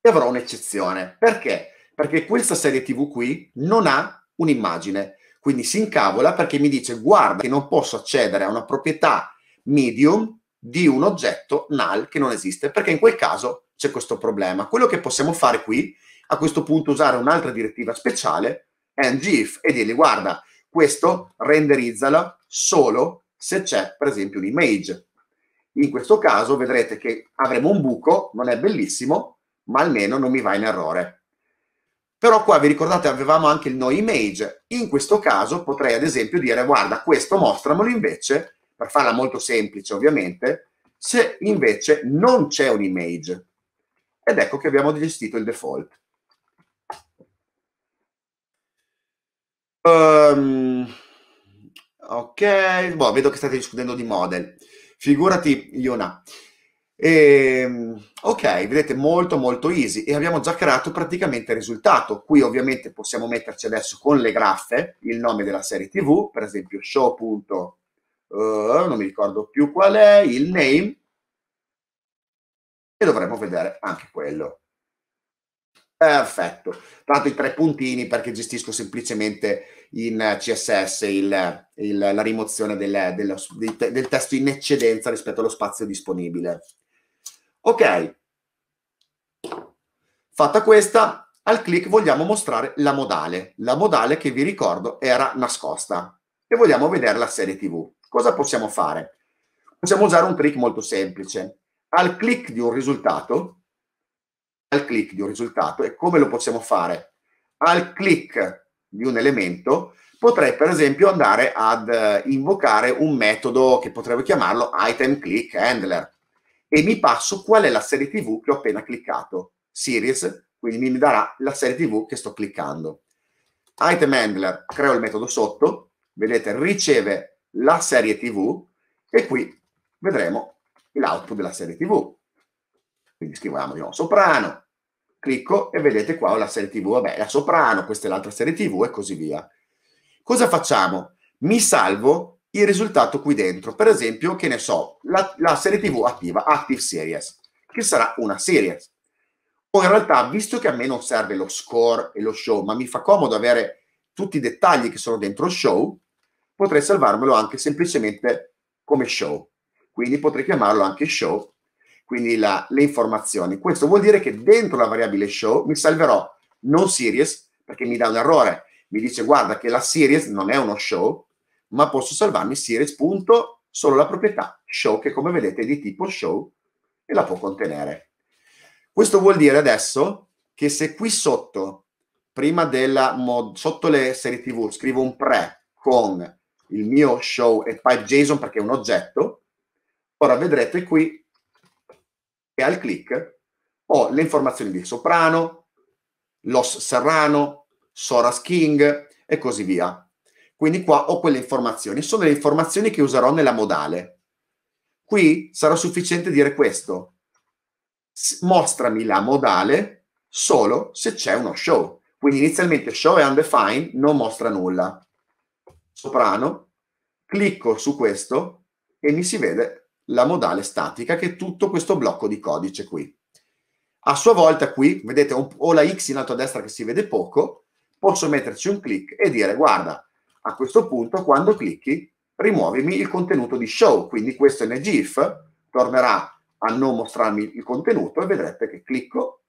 e avrò un'eccezione. Perché? Perché questa serie tv qui non ha un'immagine. Quindi si incavola perché mi dice guarda che non posso accedere a una proprietà medium di un oggetto null che non esiste, perché in quel caso c'è questo problema. Quello che possiamo fare qui, a questo punto usare un'altra direttiva speciale, ngif, e dirgli guarda, questo renderizzala solo se c'è per esempio un'image. In questo caso vedrete che avremo un buco, non è bellissimo, ma almeno non mi va in errore. Però qua vi ricordate avevamo anche il no image, in questo caso potrei ad esempio dire guarda questo mostramolo invece per farla molto semplice ovviamente, se invece non c'è un'image. Ed ecco che abbiamo gestito il default. Um, ok, boh, vedo che state discutendo di model. Figurati, Iona. E, ehm, ok, vedete molto molto easy e abbiamo già creato praticamente il risultato. Qui ovviamente possiamo metterci adesso con le graffe il nome della serie TV, per esempio show.tv uh, non mi ricordo più qual è, il name, e dovremmo vedere anche quello. Perfetto, tanto i tre puntini perché gestisco semplicemente in CSS il, il, la rimozione del, del, del, testo in eccedenza rispetto allo spazio disponibile. Ok, fatta questa, al click vogliamo mostrare la modale, la modale che vi ricordo era nascosta e vogliamo vedere la serie TV. Cosa possiamo fare? Possiamo usare un trick molto semplice. Al click di un risultato, al clic di un risultato, e come lo possiamo fare? Al click di un elemento, potrei per esempio andare ad eh, invocare un metodo che potrebbe chiamarlo item click handler e mi passo qual è la serie tv che ho appena cliccato, series, quindi mi darà la serie tv che sto cliccando. Item handler, creo il metodo sotto, vedete riceve la serie TV e qui vedremo l'output della serie TV. Quindi scriviamo di nuovo Soprano, clicco e vedete qua la serie TV, vabbè, la Soprano, questa è l'altra serie TV e così via. Cosa facciamo? Mi salvo il risultato qui dentro, per esempio, che ne so, la, la serie TV attiva, Active Series, che sarà una series. Poi in realtà, visto che a me non serve lo score e lo show, ma mi fa comodo avere tutti i dettagli che sono dentro il show, potrei salvarmelo anche semplicemente come show. Quindi potrei chiamarlo anche show, quindi la, le informazioni. Questo vuol dire che dentro la variabile show mi salverò non series, perché mi dà un errore, mi dice guarda che la series non è uno show, ma posso salvarmi series punto solo la proprietà show che come vedete è di tipo show e la può contenere. Questo vuol dire adesso che se qui sotto, prima della mod, sotto le serie tv, scrivo un pre con il mio show è PipeJSON perché è un oggetto. Ora vedrete qui che al click ho le informazioni di Soprano, Los Serrano, Soras King e così via. Quindi qua ho quelle informazioni, sono le informazioni che userò nella modale. Qui sarà sufficiente dire questo. Mostrami la modale solo se c'è uno show. Quindi inizialmente show è undefined, non mostra nulla soprano, clicco su questo e mi si vede la modale statica che è tutto questo blocco di codice qui. A sua volta qui, vedete, ho la X in alto a destra che si vede poco, posso metterci un clic e dire guarda, a questo punto quando clicchi rimuovimi il contenuto di show, quindi questo NGIF tornerà a non mostrarmi il contenuto e vedrete che clicco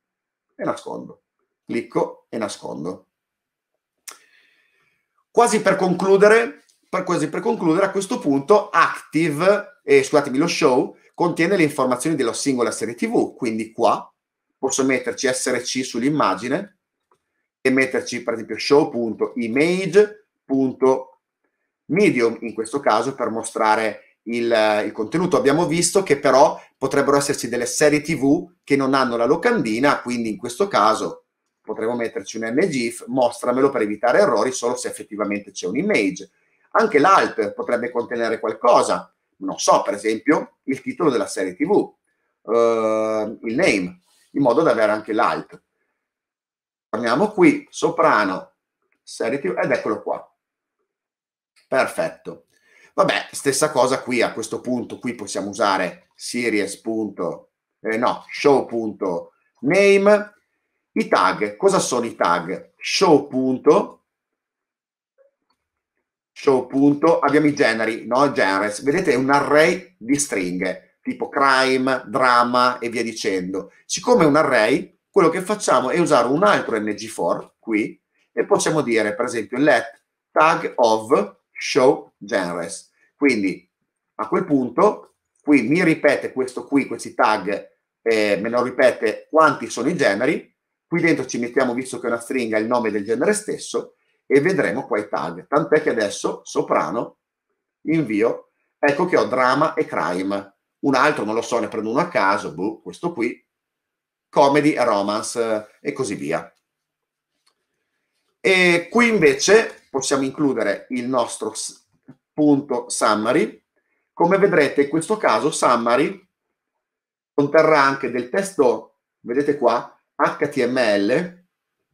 e nascondo, clicco e nascondo. Quasi per concludere, per, quasi per concludere, a questo punto Active, eh, scusatemi, lo show contiene le informazioni della singola serie TV, quindi qua posso metterci SRC sull'immagine e metterci per esempio show.image.medium in questo caso per mostrare il, eh, il, contenuto. Abbiamo visto che però potrebbero esserci delle serie TV che non hanno la locandina, quindi in questo caso potremmo metterci un ngif, mostramelo per evitare errori solo se effettivamente c'è un image. Anche l'alt potrebbe contenere qualcosa, non so, per esempio, il titolo della serie TV, uh, eh, il name, in modo da avere anche l'alt. Torniamo qui, soprano, serie TV, ed eccolo qua. Perfetto. Vabbè, stessa cosa qui, a questo punto qui possiamo usare series. Eh, show.name i tag, cosa sono i tag? Show punto, show punto, abbiamo i generi, no? Generis. vedete è un array di stringhe, tipo crime, drama e via dicendo. Siccome è un array, quello che facciamo è usare un altro ng4 qui e possiamo dire per esempio let tag of show generis. Quindi a quel punto qui mi ripete questo qui, questi tag, eh, me lo ripete quanti sono i generi Qui dentro ci mettiamo, visto che è una stringa, il nome del genere stesso e vedremo qua i tag. Tant'è che adesso, soprano, invio, ecco che ho drama e crime. Un altro, non lo so, ne prendo uno a caso, boh, questo qui, comedy romance e così via. E qui invece possiamo includere il nostro punto summary. Come vedrete in questo caso summary conterrà anche del testo, vedete qua, HTML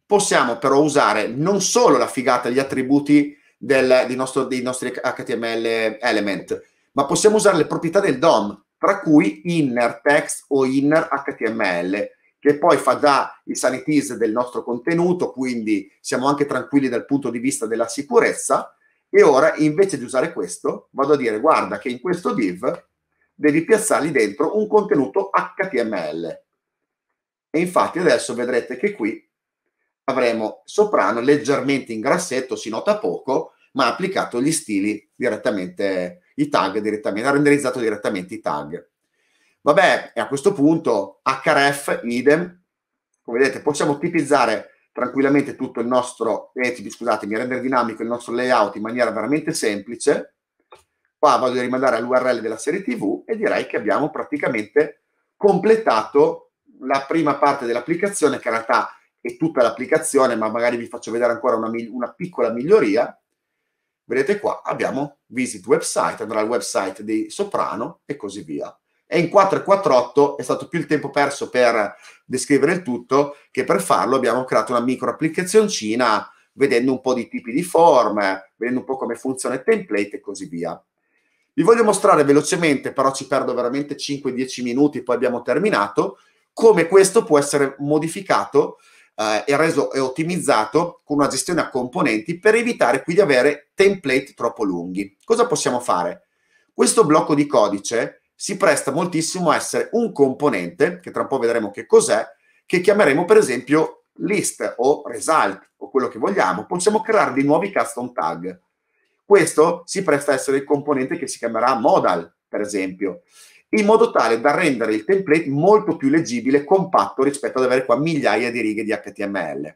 possiamo però usare non solo la figata, gli attributi del, dei, nostro, dei nostri HTML element, ma possiamo usare le proprietà del DOM, tra cui inner text o inner HTML, che poi fa già il sanitize del nostro contenuto, quindi siamo anche tranquilli dal punto di vista della sicurezza. E ora, invece di usare questo, vado a dire, guarda che in questo div devi piazzargli dentro un contenuto HTML. E infatti adesso vedrete che qui avremo soprano leggermente in grassetto, si nota poco, ma ha applicato gli stili direttamente, i tag direttamente, ha renderizzato direttamente i tag. Vabbè, e a questo punto href idem, come vedete possiamo tipizzare tranquillamente tutto il nostro, eh, scusatemi, rendere dinamico il nostro layout in maniera veramente semplice. Qua vado a rimandare all'URL della serie TV e direi che abbiamo praticamente completato la prima parte dell'applicazione, che in realtà è tutta l'applicazione, ma magari vi faccio vedere ancora una, una piccola miglioria. Vedete qua, abbiamo visit website, andrà al website di Soprano e così via. E in 448 è stato più il tempo perso per descrivere il tutto che per farlo abbiamo creato una micro applicazioncina vedendo un po' di tipi di form, vedendo un po' come funziona il template e così via. Vi voglio mostrare velocemente, però ci perdo veramente 5-10 minuti, poi abbiamo terminato, come questo può essere modificato eh, e reso e ottimizzato con una gestione a componenti per evitare qui di avere template troppo lunghi. Cosa possiamo fare? Questo blocco di codice si presta moltissimo a essere un componente, che tra un po' vedremo che cos'è, che chiameremo per esempio list o result o quello che vogliamo. Possiamo creare dei nuovi custom tag. Questo si presta a essere il componente che si chiamerà modal, per esempio in modo tale da rendere il template molto più leggibile e compatto rispetto ad avere qua migliaia di righe di HTML.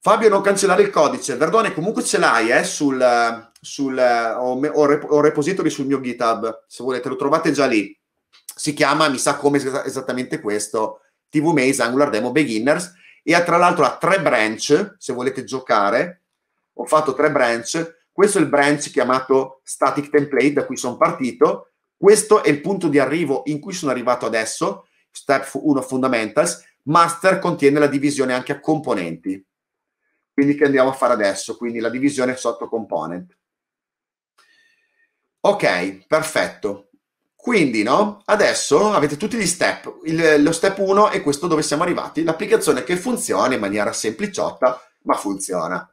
Fabio, non cancellare il codice. Verdone, comunque ce l'hai eh, sul, sul ho, ho, ho repository sul mio GitHub, se volete lo trovate già lì. Si chiama, mi sa come esattamente questo, TV Maze Angular Demo Beginners e ha tra l'altro ha tre branch, se volete giocare. Ho fatto tre branch. Questo è il branch chiamato Static Template da cui sono partito questo è il punto di arrivo in cui sono arrivato adesso, step 1 fundamentals, master contiene la divisione anche a componenti, quindi che andiamo a fare adesso, quindi la divisione sotto component. Ok, perfetto. Quindi, no? Adesso avete tutti gli step. Il, lo step 1 è questo dove siamo arrivati, l'applicazione che funziona in maniera sempliciotta, ma funziona.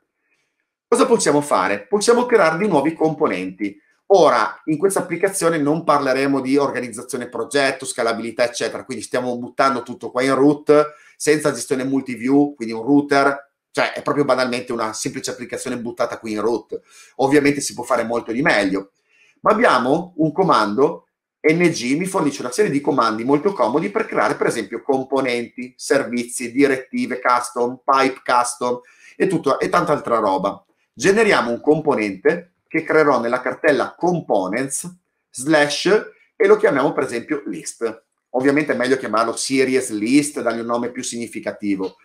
Cosa possiamo fare? Possiamo creare di nuovi componenti. Ora, in questa applicazione non parleremo di organizzazione progetto, scalabilità, eccetera, quindi stiamo buttando tutto qua in root, senza gestione multi-view, quindi un router, cioè è proprio banalmente una semplice applicazione buttata qui in root. Ovviamente si può fare molto di meglio, ma abbiamo un comando, ng mi fornisce una serie di comandi molto comodi per creare, per esempio, componenti, servizi, direttive custom, pipe custom e, tutto, e tanta altra roba. Generiamo un componente che creerò nella cartella components slash e lo chiamiamo per esempio list. Ovviamente è meglio chiamarlo series list, dargli un nome più significativo.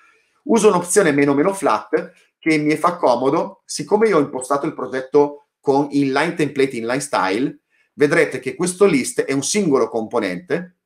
Uso un'opzione meno meno flat che mi fa comodo, siccome io ho impostato il progetto con inline template, inline style, vedrete che questo list è un singolo componente,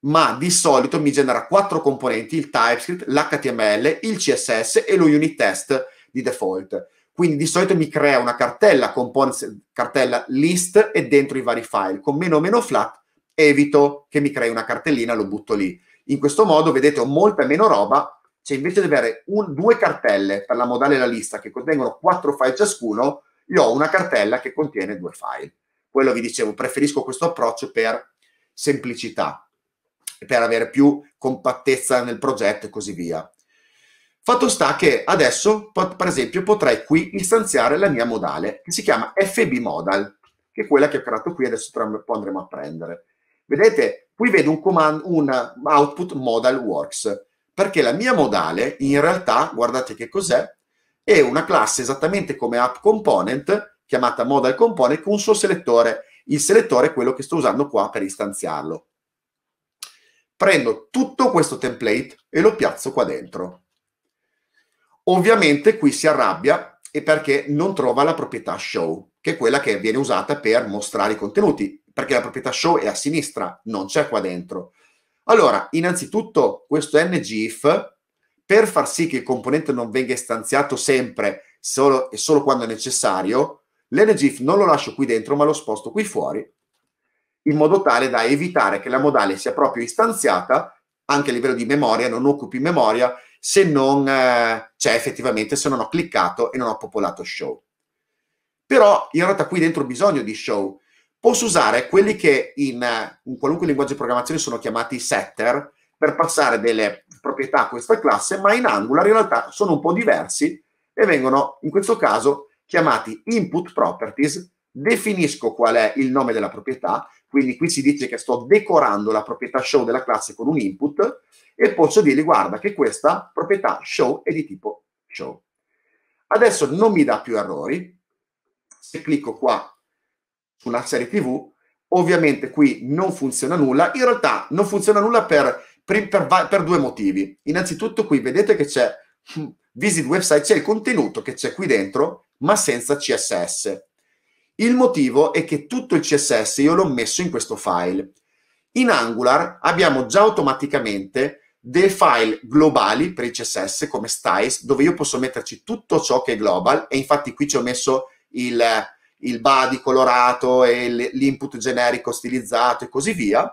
ma di solito mi genera quattro componenti, il TypeScript, l'HTML, il CSS e lo unit test di default. Quindi di solito mi crea una cartella, components, cartella list e dentro i vari file. Con meno o meno flat evito che mi crei una cartellina, e lo butto lì. In questo modo, vedete, ho molta meno roba, cioè invece di avere un, due cartelle per la modale e la lista che contengono quattro file ciascuno, io ho una cartella che contiene due file. Quello vi dicevo, preferisco questo approccio per semplicità, per avere più compattezza nel progetto e così via. Fatto sta che adesso, per esempio, potrei qui istanziare la mia modale, che si chiama FB Modal, che è quella che ho creato qui, adesso tra un po' andremo a prendere. Vedete, qui vedo un, command, un output modal works, perché la mia modale, in realtà, guardate che cos'è, è una classe esattamente come app component, chiamata modal component, con un suo selettore. Il selettore è quello che sto usando qua per istanziarlo. Prendo tutto questo template e lo piazzo qua dentro Ovviamente qui si arrabbia e perché non trova la proprietà show, che è quella che viene usata per mostrare i contenuti, perché la proprietà show è a sinistra, non c'è qua dentro. Allora, innanzitutto questo ngif, per far sì che il componente non venga istanziato sempre solo, e solo quando è necessario, l'ngif non lo lascio qui dentro, ma lo sposto qui fuori, in modo tale da evitare che la modale sia proprio istanziata, anche a livello di memoria, non occupi memoria, se non, eh, cioè effettivamente se non ho cliccato e non ho popolato show. Però in realtà qui dentro ho bisogno di show. Posso usare quelli che in, eh, in qualunque linguaggio di programmazione sono chiamati setter per passare delle proprietà a questa classe, ma in Angular in realtà sono un po' diversi e vengono in questo caso chiamati input properties, definisco qual è il nome della proprietà, quindi qui si dice che sto decorando la proprietà show della classe con un input e posso dirgli guarda che questa proprietà show è di tipo show. Adesso non mi dà più errori. Se clicco qua sulla serie TV, ovviamente qui non funziona nulla. In realtà non funziona nulla per, per, per, per due motivi. Innanzitutto qui vedete che c'è hmm, visit website, c'è il contenuto che c'è qui dentro, ma senza CSS. Il motivo è che tutto il CSS io l'ho messo in questo file. In Angular abbiamo già automaticamente dei file globali per il CSS come styles dove io posso metterci tutto ciò che è global e infatti qui ci ho messo il, il body colorato e l'input generico stilizzato e così via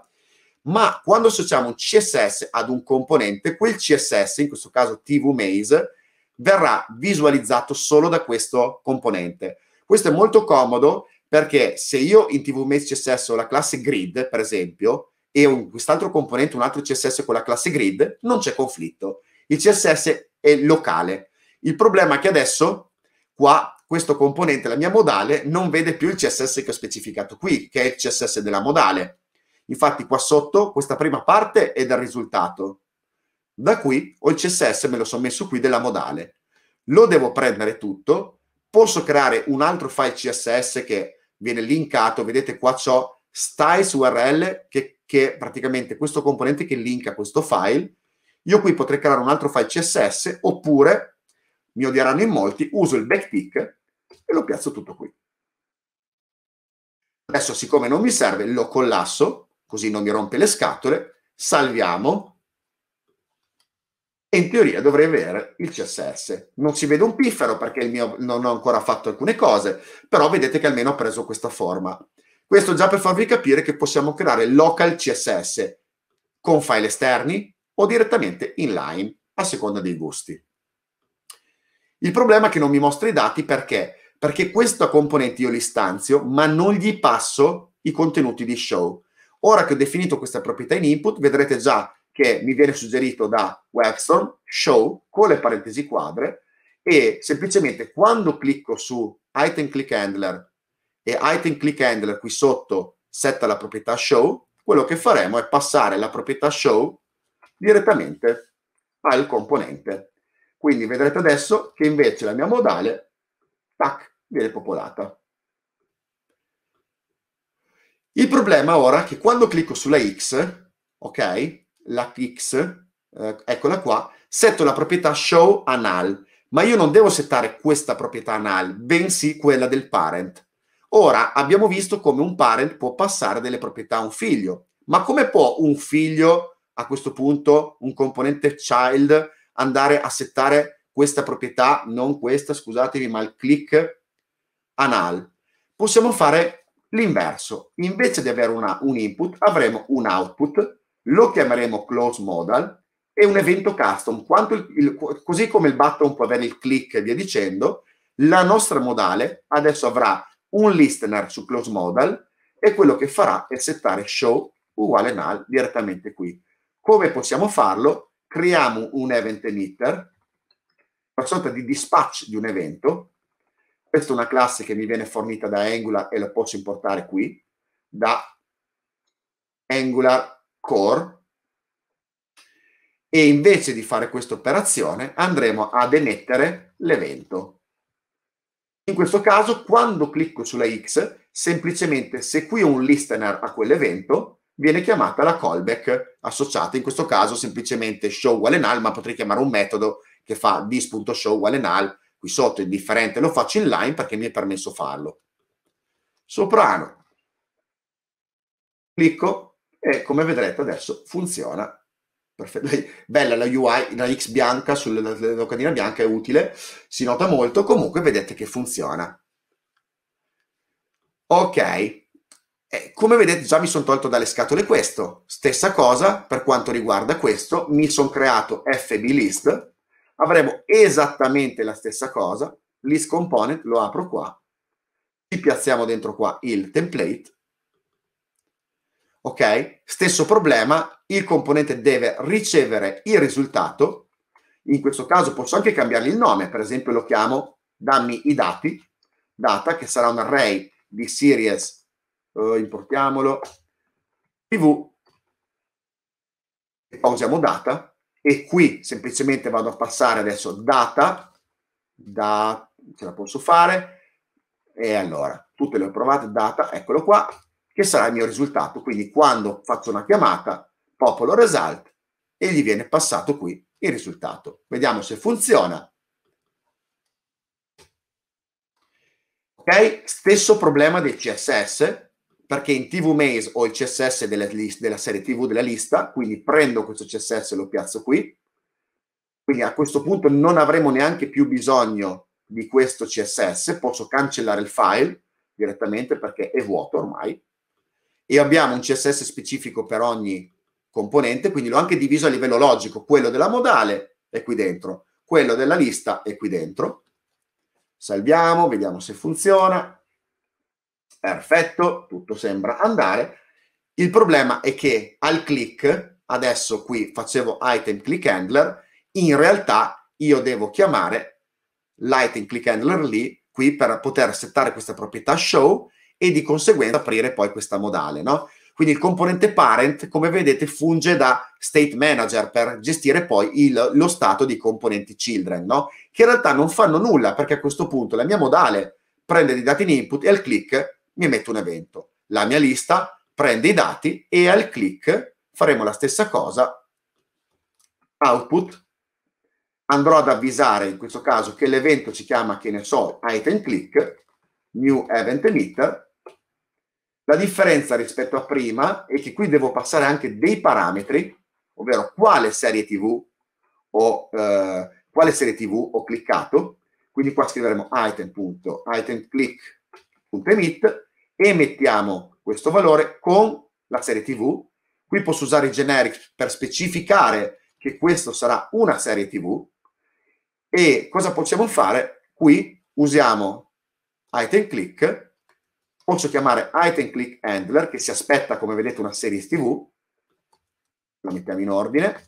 ma quando associamo un CSS ad un componente quel CSS, in questo caso TV Maze verrà visualizzato solo da questo componente questo è molto comodo perché se io in TV Mesh CSS ho la classe grid, per esempio, e un, quest'altro componente, un altro CSS con la classe grid, non c'è conflitto. Il CSS è locale. Il problema è che adesso qua questo componente, la mia modale, non vede più il CSS che ho specificato qui, che è il CSS della modale. Infatti qua sotto questa prima parte è del risultato. Da qui ho il CSS, me lo sono messo qui, della modale. Lo devo prendere tutto, posso creare un altro file CSS che viene linkato, vedete qua c'ho styles URL che, che praticamente questo componente che linka questo file, io qui potrei creare un altro file CSS oppure, mi odieranno in molti, uso il backtick e lo piazzo tutto qui. Adesso siccome non mi serve lo collasso, così non mi rompe le scatole, salviamo, e in teoria dovrei avere il CSS. Non si vede un piffero perché mio, non ho ancora fatto alcune cose, però vedete che almeno ha preso questa forma. Questo già per farvi capire che possiamo creare local CSS con file esterni o direttamente inline, a seconda dei gusti. Il problema è che non mi mostra i dati perché? Perché questa componente io li stanzio, ma non gli passo i contenuti di show. Ora che ho definito questa proprietà in input, vedrete già che mi viene suggerito da Webstorm, show, con le parentesi quadre, e semplicemente quando clicco su item click handler e item click handler qui sotto setta la proprietà show, quello che faremo è passare la proprietà show direttamente al componente. Quindi vedrete adesso che invece la mia modale, tac, viene popolata. Il problema ora è che quando clicco sulla X, ok, la X, eh, eccola qua, setto la proprietà show anal, ma io non devo settare questa proprietà anal, bensì quella del parent. Ora abbiamo visto come un parent può passare delle proprietà a un figlio, ma come può un figlio, a questo punto, un componente child, andare a settare questa proprietà, non questa, scusatevi, ma il click anal? Possiamo fare l'inverso. Invece di avere una, un input, avremo un output lo chiameremo close modal e un evento custom, il, il, così come il button può avere il click e via dicendo, la nostra modale adesso avrà un listener su close modal e quello che farà è settare show uguale null direttamente qui. Come possiamo farlo? Creiamo un event emitter, una sorta di dispatch di un evento. Questa è una classe che mi viene fornita da Angular e la posso importare qui, da Angular core e invece di fare questa operazione andremo ad emettere l'evento. In questo caso, quando clicco sulla X, semplicemente se qui ho un listener a quell'evento, viene chiamata la callback associata. In questo caso semplicemente show uguale null, ma potrei chiamare un metodo che fa this.show uguale null. Qui sotto è differente, lo faccio in line perché mi è permesso farlo. Soprano. Clicco, e come vedrete adesso funziona. Perfetto. Bella la UI, la X bianca sulla locandina bianca è utile, si nota molto, comunque vedete che funziona. Ok, come vedete già mi sono tolto dalle scatole questo. Stessa cosa per quanto riguarda questo, mi sono creato FB list, avremo esattamente la stessa cosa, list component, lo apro qua, ci piazziamo dentro qua il template Ok? Stesso problema, il componente deve ricevere il risultato. In questo caso posso anche cambiargli il nome, per esempio lo chiamo dammi i dati, data che sarà un array di series, eh, importiamolo, pv, e poi usiamo data, e qui semplicemente vado a passare adesso data, da, ce la posso fare, e allora, tutte le ho provate, data, eccolo qua, che sarà il mio risultato. Quindi quando faccio una chiamata, popolo result e gli viene passato qui il risultato. Vediamo se funziona. Ok? Stesso problema del CSS, perché in TV Maze ho il CSS della, list, della serie TV della lista, quindi prendo questo CSS e lo piazzo qui. Quindi a questo punto non avremo neanche più bisogno di questo CSS, posso cancellare il file direttamente perché è vuoto ormai, e abbiamo un CSS specifico per ogni componente, quindi l'ho anche diviso a livello logico, quello della modale è qui dentro, quello della lista è qui dentro. Salviamo, vediamo se funziona. Perfetto, tutto sembra andare. Il problema è che al click, adesso qui facevo item click handler, in realtà io devo chiamare l'item click handler lì, qui per poter settare questa proprietà show e di conseguenza aprire poi questa modale, no? Quindi il componente parent, come vedete, funge da state manager per gestire poi il, lo stato di componenti children, no? Che in realtà non fanno nulla perché a questo punto la mia modale prende dei dati in input e al click mi metto un evento. La mia lista prende i dati e al click faremo la stessa cosa. Output. Andrò ad avvisare in questo caso che l'evento si chiama, che ne so, item click, new event emitter la differenza rispetto a prima è che qui devo passare anche dei parametri, ovvero quale serie TV ho, eh, quale serie TV ho cliccato. Quindi qua scriveremo item.itemclick.emit e mettiamo questo valore con la serie TV. Qui posso usare i generic per specificare che questo sarà una serie TV. E cosa possiamo fare? Qui usiamo item click posso chiamare item click handler che si aspetta, come vedete, una serie TV, la mettiamo in ordine.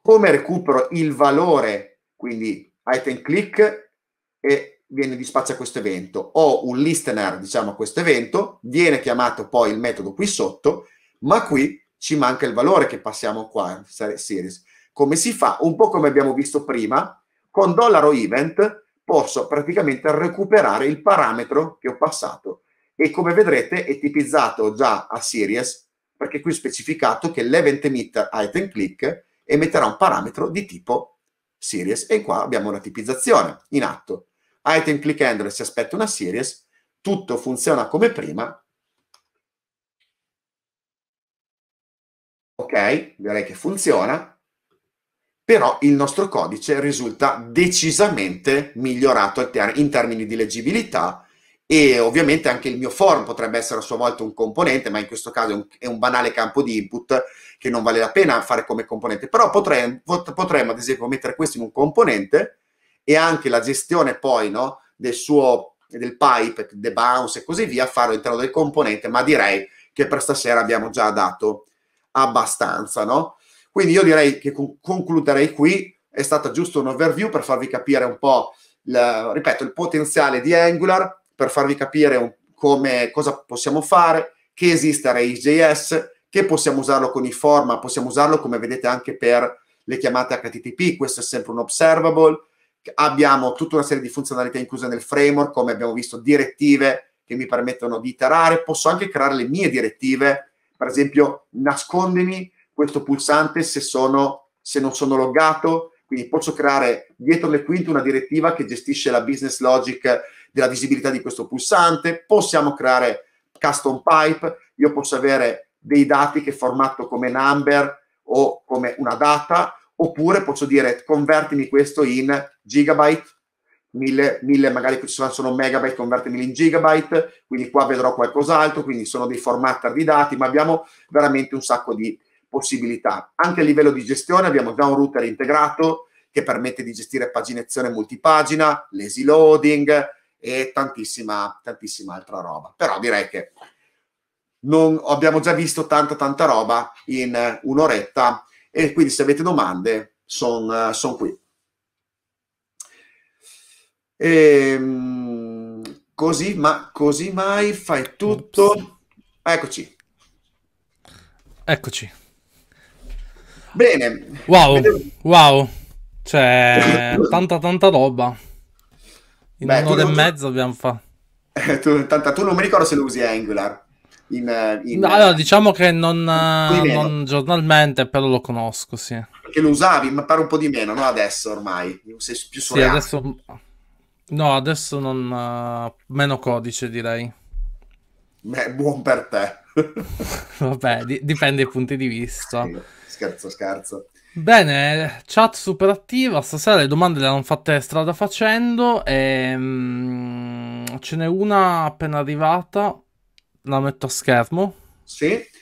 Come recupero il valore, quindi item click e viene di spazio a questo evento. Ho un listener, diciamo, a questo evento, viene chiamato poi il metodo qui sotto, ma qui ci manca il valore che passiamo qua, series. Come si fa? Un po' come abbiamo visto prima, con dollaro event posso praticamente recuperare il parametro che ho passato e come vedrete è tipizzato già a series perché qui è specificato che l'event emitter item click emetterà un parametro di tipo series e qua abbiamo una tipizzazione in atto. Item click handler si aspetta una series, tutto funziona come prima. Ok, direi che funziona però il nostro codice risulta decisamente migliorato in termini di leggibilità e ovviamente anche il mio form potrebbe essere a sua volta un componente, ma in questo caso è un, è un banale campo di input che non vale la pena fare come componente, però potrei, potremmo ad esempio mettere questo in un componente e anche la gestione poi no, del suo del pipe, del bounce e così via, farlo all'interno del componente, ma direi che per stasera abbiamo già dato abbastanza, no? Quindi io direi che concluderei qui, è stata giusto un overview per farvi capire un po', il, ripeto, il potenziale di Angular, per farvi capire un, come, cosa possiamo fare, che esiste RageJS, che possiamo usarlo con i forma, possiamo usarlo come vedete anche per le chiamate HTTP, questo è sempre un observable, abbiamo tutta una serie di funzionalità incluse nel framework, come abbiamo visto direttive che mi permettono di iterare, posso anche creare le mie direttive, per esempio nascondimi questo pulsante se, sono, se non sono loggato, quindi posso creare dietro le quinte una direttiva che gestisce la business logic della visibilità di questo pulsante, possiamo creare custom pipe, io posso avere dei dati che formatto come number o come una data, oppure posso dire convertimi questo in gigabyte, mille, mille magari sono megabyte, convertimeli in gigabyte, quindi qua vedrò qualcos'altro, quindi sono dei formatter di dati, ma abbiamo veramente un sacco di, possibilità. Anche a livello di gestione abbiamo già un router integrato che permette di gestire paginazione multipagina, lazy loading e tantissima, tantissima altra roba. Però direi che non, abbiamo già visto tanta tanta roba in un'oretta e quindi se avete domande sono son qui. E, ehm, così, ma così mai fai tutto. Eccoci. Eccoci. Bene. Wow, Vedevo... wow. Cioè, tanta tanta roba. In Beh, un'ora e non... mezza abbiamo fatto. <laughs> tu, tanta, tu non mi ricordo se lo usi Angular. In, in, allora, diciamo che non, eh, non, giornalmente, però lo conosco, sì. Perché lo usavi, ma pare un po' di meno, no? Adesso ormai, sei più sì, adesso... No, adesso non... Eh, meno codice, direi. Beh, buon per te. <laughs> Vabbè, di- dipende dai punti di vista. Sì scherzo, scherzo. Bene, chat super attiva. Stasera le domande le hanno fatte strada facendo. E, mm, ce n'è una appena arrivata. La metto a schermo. Sì.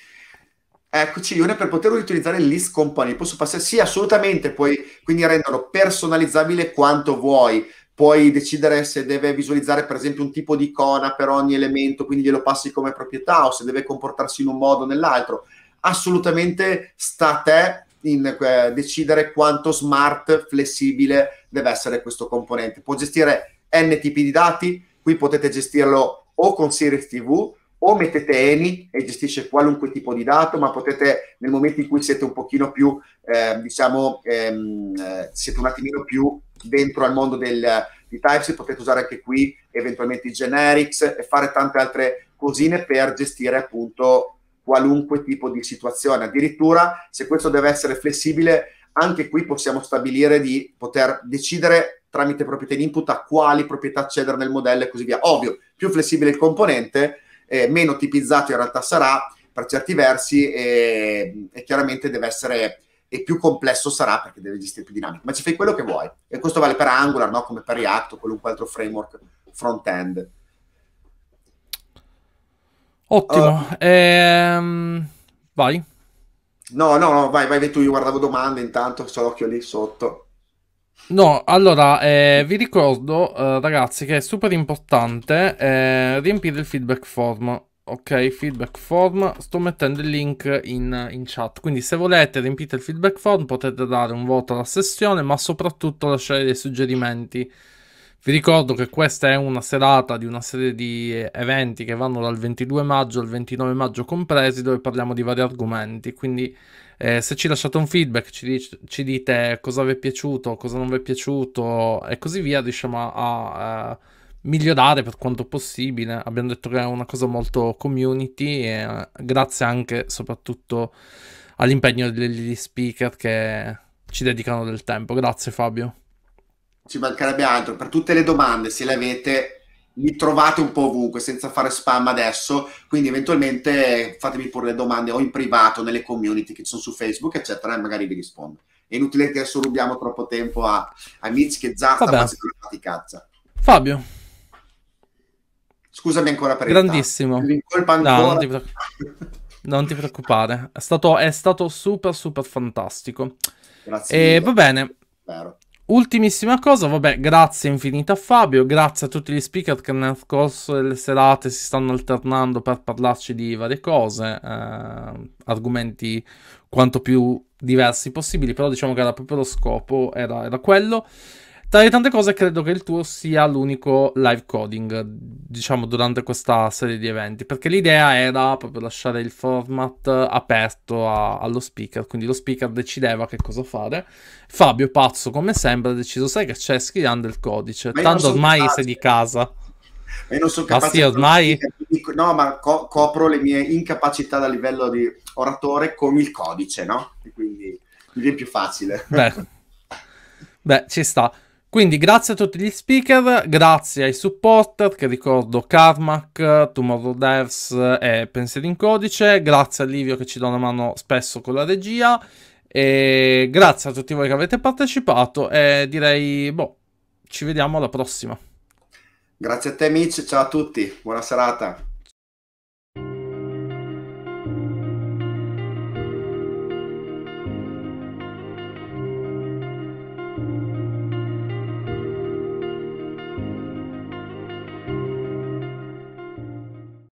Eccoci, Ione, per poter utilizzare il list company posso passare? Sì, assolutamente, puoi quindi renderlo personalizzabile quanto vuoi. Puoi decidere se deve visualizzare, per esempio, un tipo di icona per ogni elemento, quindi glielo passi come proprietà, o se deve comportarsi in un modo o nell'altro assolutamente sta a te in, eh, decidere quanto smart, flessibile deve essere questo componente. Può gestire n tipi di dati, qui potete gestirlo o con Series TV o mettete Eni e gestisce qualunque tipo di dato, ma potete nel momento in cui siete un pochino più, eh, diciamo, ehm, eh, siete un attimino più dentro al mondo del, di Types, potete usare anche qui eventualmente i generics e fare tante altre cosine per gestire appunto qualunque tipo di situazione. Addirittura, se questo deve essere flessibile, anche qui possiamo stabilire di poter decidere tramite proprietà in input a quali proprietà accedere nel modello e così via. Ovvio, più flessibile il componente, eh, meno tipizzato in realtà sarà per certi versi e, e chiaramente deve essere e più complesso sarà perché deve gestire più dinamica, ma ci fai quello che vuoi. E questo vale per Angular, no? come per React o qualunque altro framework front-end. Ottimo. Uh, ehm, vai. No, no, no, vai, vai tu, io guardavo domande intanto, c'ho l'occhio lì sotto. No, allora eh, vi ricordo eh, ragazzi che è super importante eh, riempire il feedback form. Ok, feedback form, sto mettendo il link in, in, chat, quindi se volete riempite il feedback form potete dare un voto alla sessione, ma soprattutto lasciare dei suggerimenti vi ricordo che questa è una serata di una serie di eventi che vanno dal 22 maggio al 29 maggio compresi, dove parliamo di vari argomenti. Quindi, eh, se ci lasciate un feedback, ci, dice, ci, dite cosa vi è piaciuto, cosa non vi è piaciuto e così via, riusciamo a, a, a migliorare per quanto possibile. Abbiamo detto che è una cosa molto community, e, eh, grazie anche e soprattutto all'impegno degli speaker che ci dedicano del tempo. Grazie, Fabio ci mancherebbe altro. Per tutte le domande, se le avete, mi trovate un po' ovunque, senza fare spam adesso. Quindi eventualmente fatemi porre le domande o in privato, nelle community che ci sono su Facebook, eccetera, e magari vi rispondo. È inutile che adesso rubiamo troppo tempo a, a Mitch che zatta, Vabbè. ma si faticazza. Fabio. Scusami ancora per il Grandissimo. No, non, ti preoccupare. non ti preoccupare. È stato, è stato super, super fantastico. Grazie. E mille. va bene. Spero. Ultimissima cosa, vabbè, grazie infinita a Fabio, grazie a tutti gli speaker che nel corso delle serate si stanno alternando per parlarci di varie cose, eh, argomenti quanto più diversi possibili, però diciamo che era proprio lo scopo, era, era quello. Tra le tante cose, credo che il tuo sia l'unico live coding, diciamo, durante questa serie di eventi, perché l'idea era proprio lasciare il format aperto a, allo speaker, quindi lo speaker decideva che cosa fare. Fabio, pazzo come sempre, ha deciso, sai che c'è, scrivendo il codice, tanto ormai sei di casa. E non sono capace. Ma sì, ormai... Speaker, no, ma co- copro le mie incapacità da livello di oratore con il codice, no? E quindi mi viene più facile. Beh, Beh ci sta. Quindi grazie a tutti gli speaker, grazie ai supporter che ricordo Carmack, Tomorrow Devs e Pensieri in Codice, grazie a Livio che ci dà una mano spesso con la regia e grazie a tutti voi che avete partecipato e direi boh, ci vediamo alla prossima. Grazie a te Mitch, ciao a tutti, buona serata.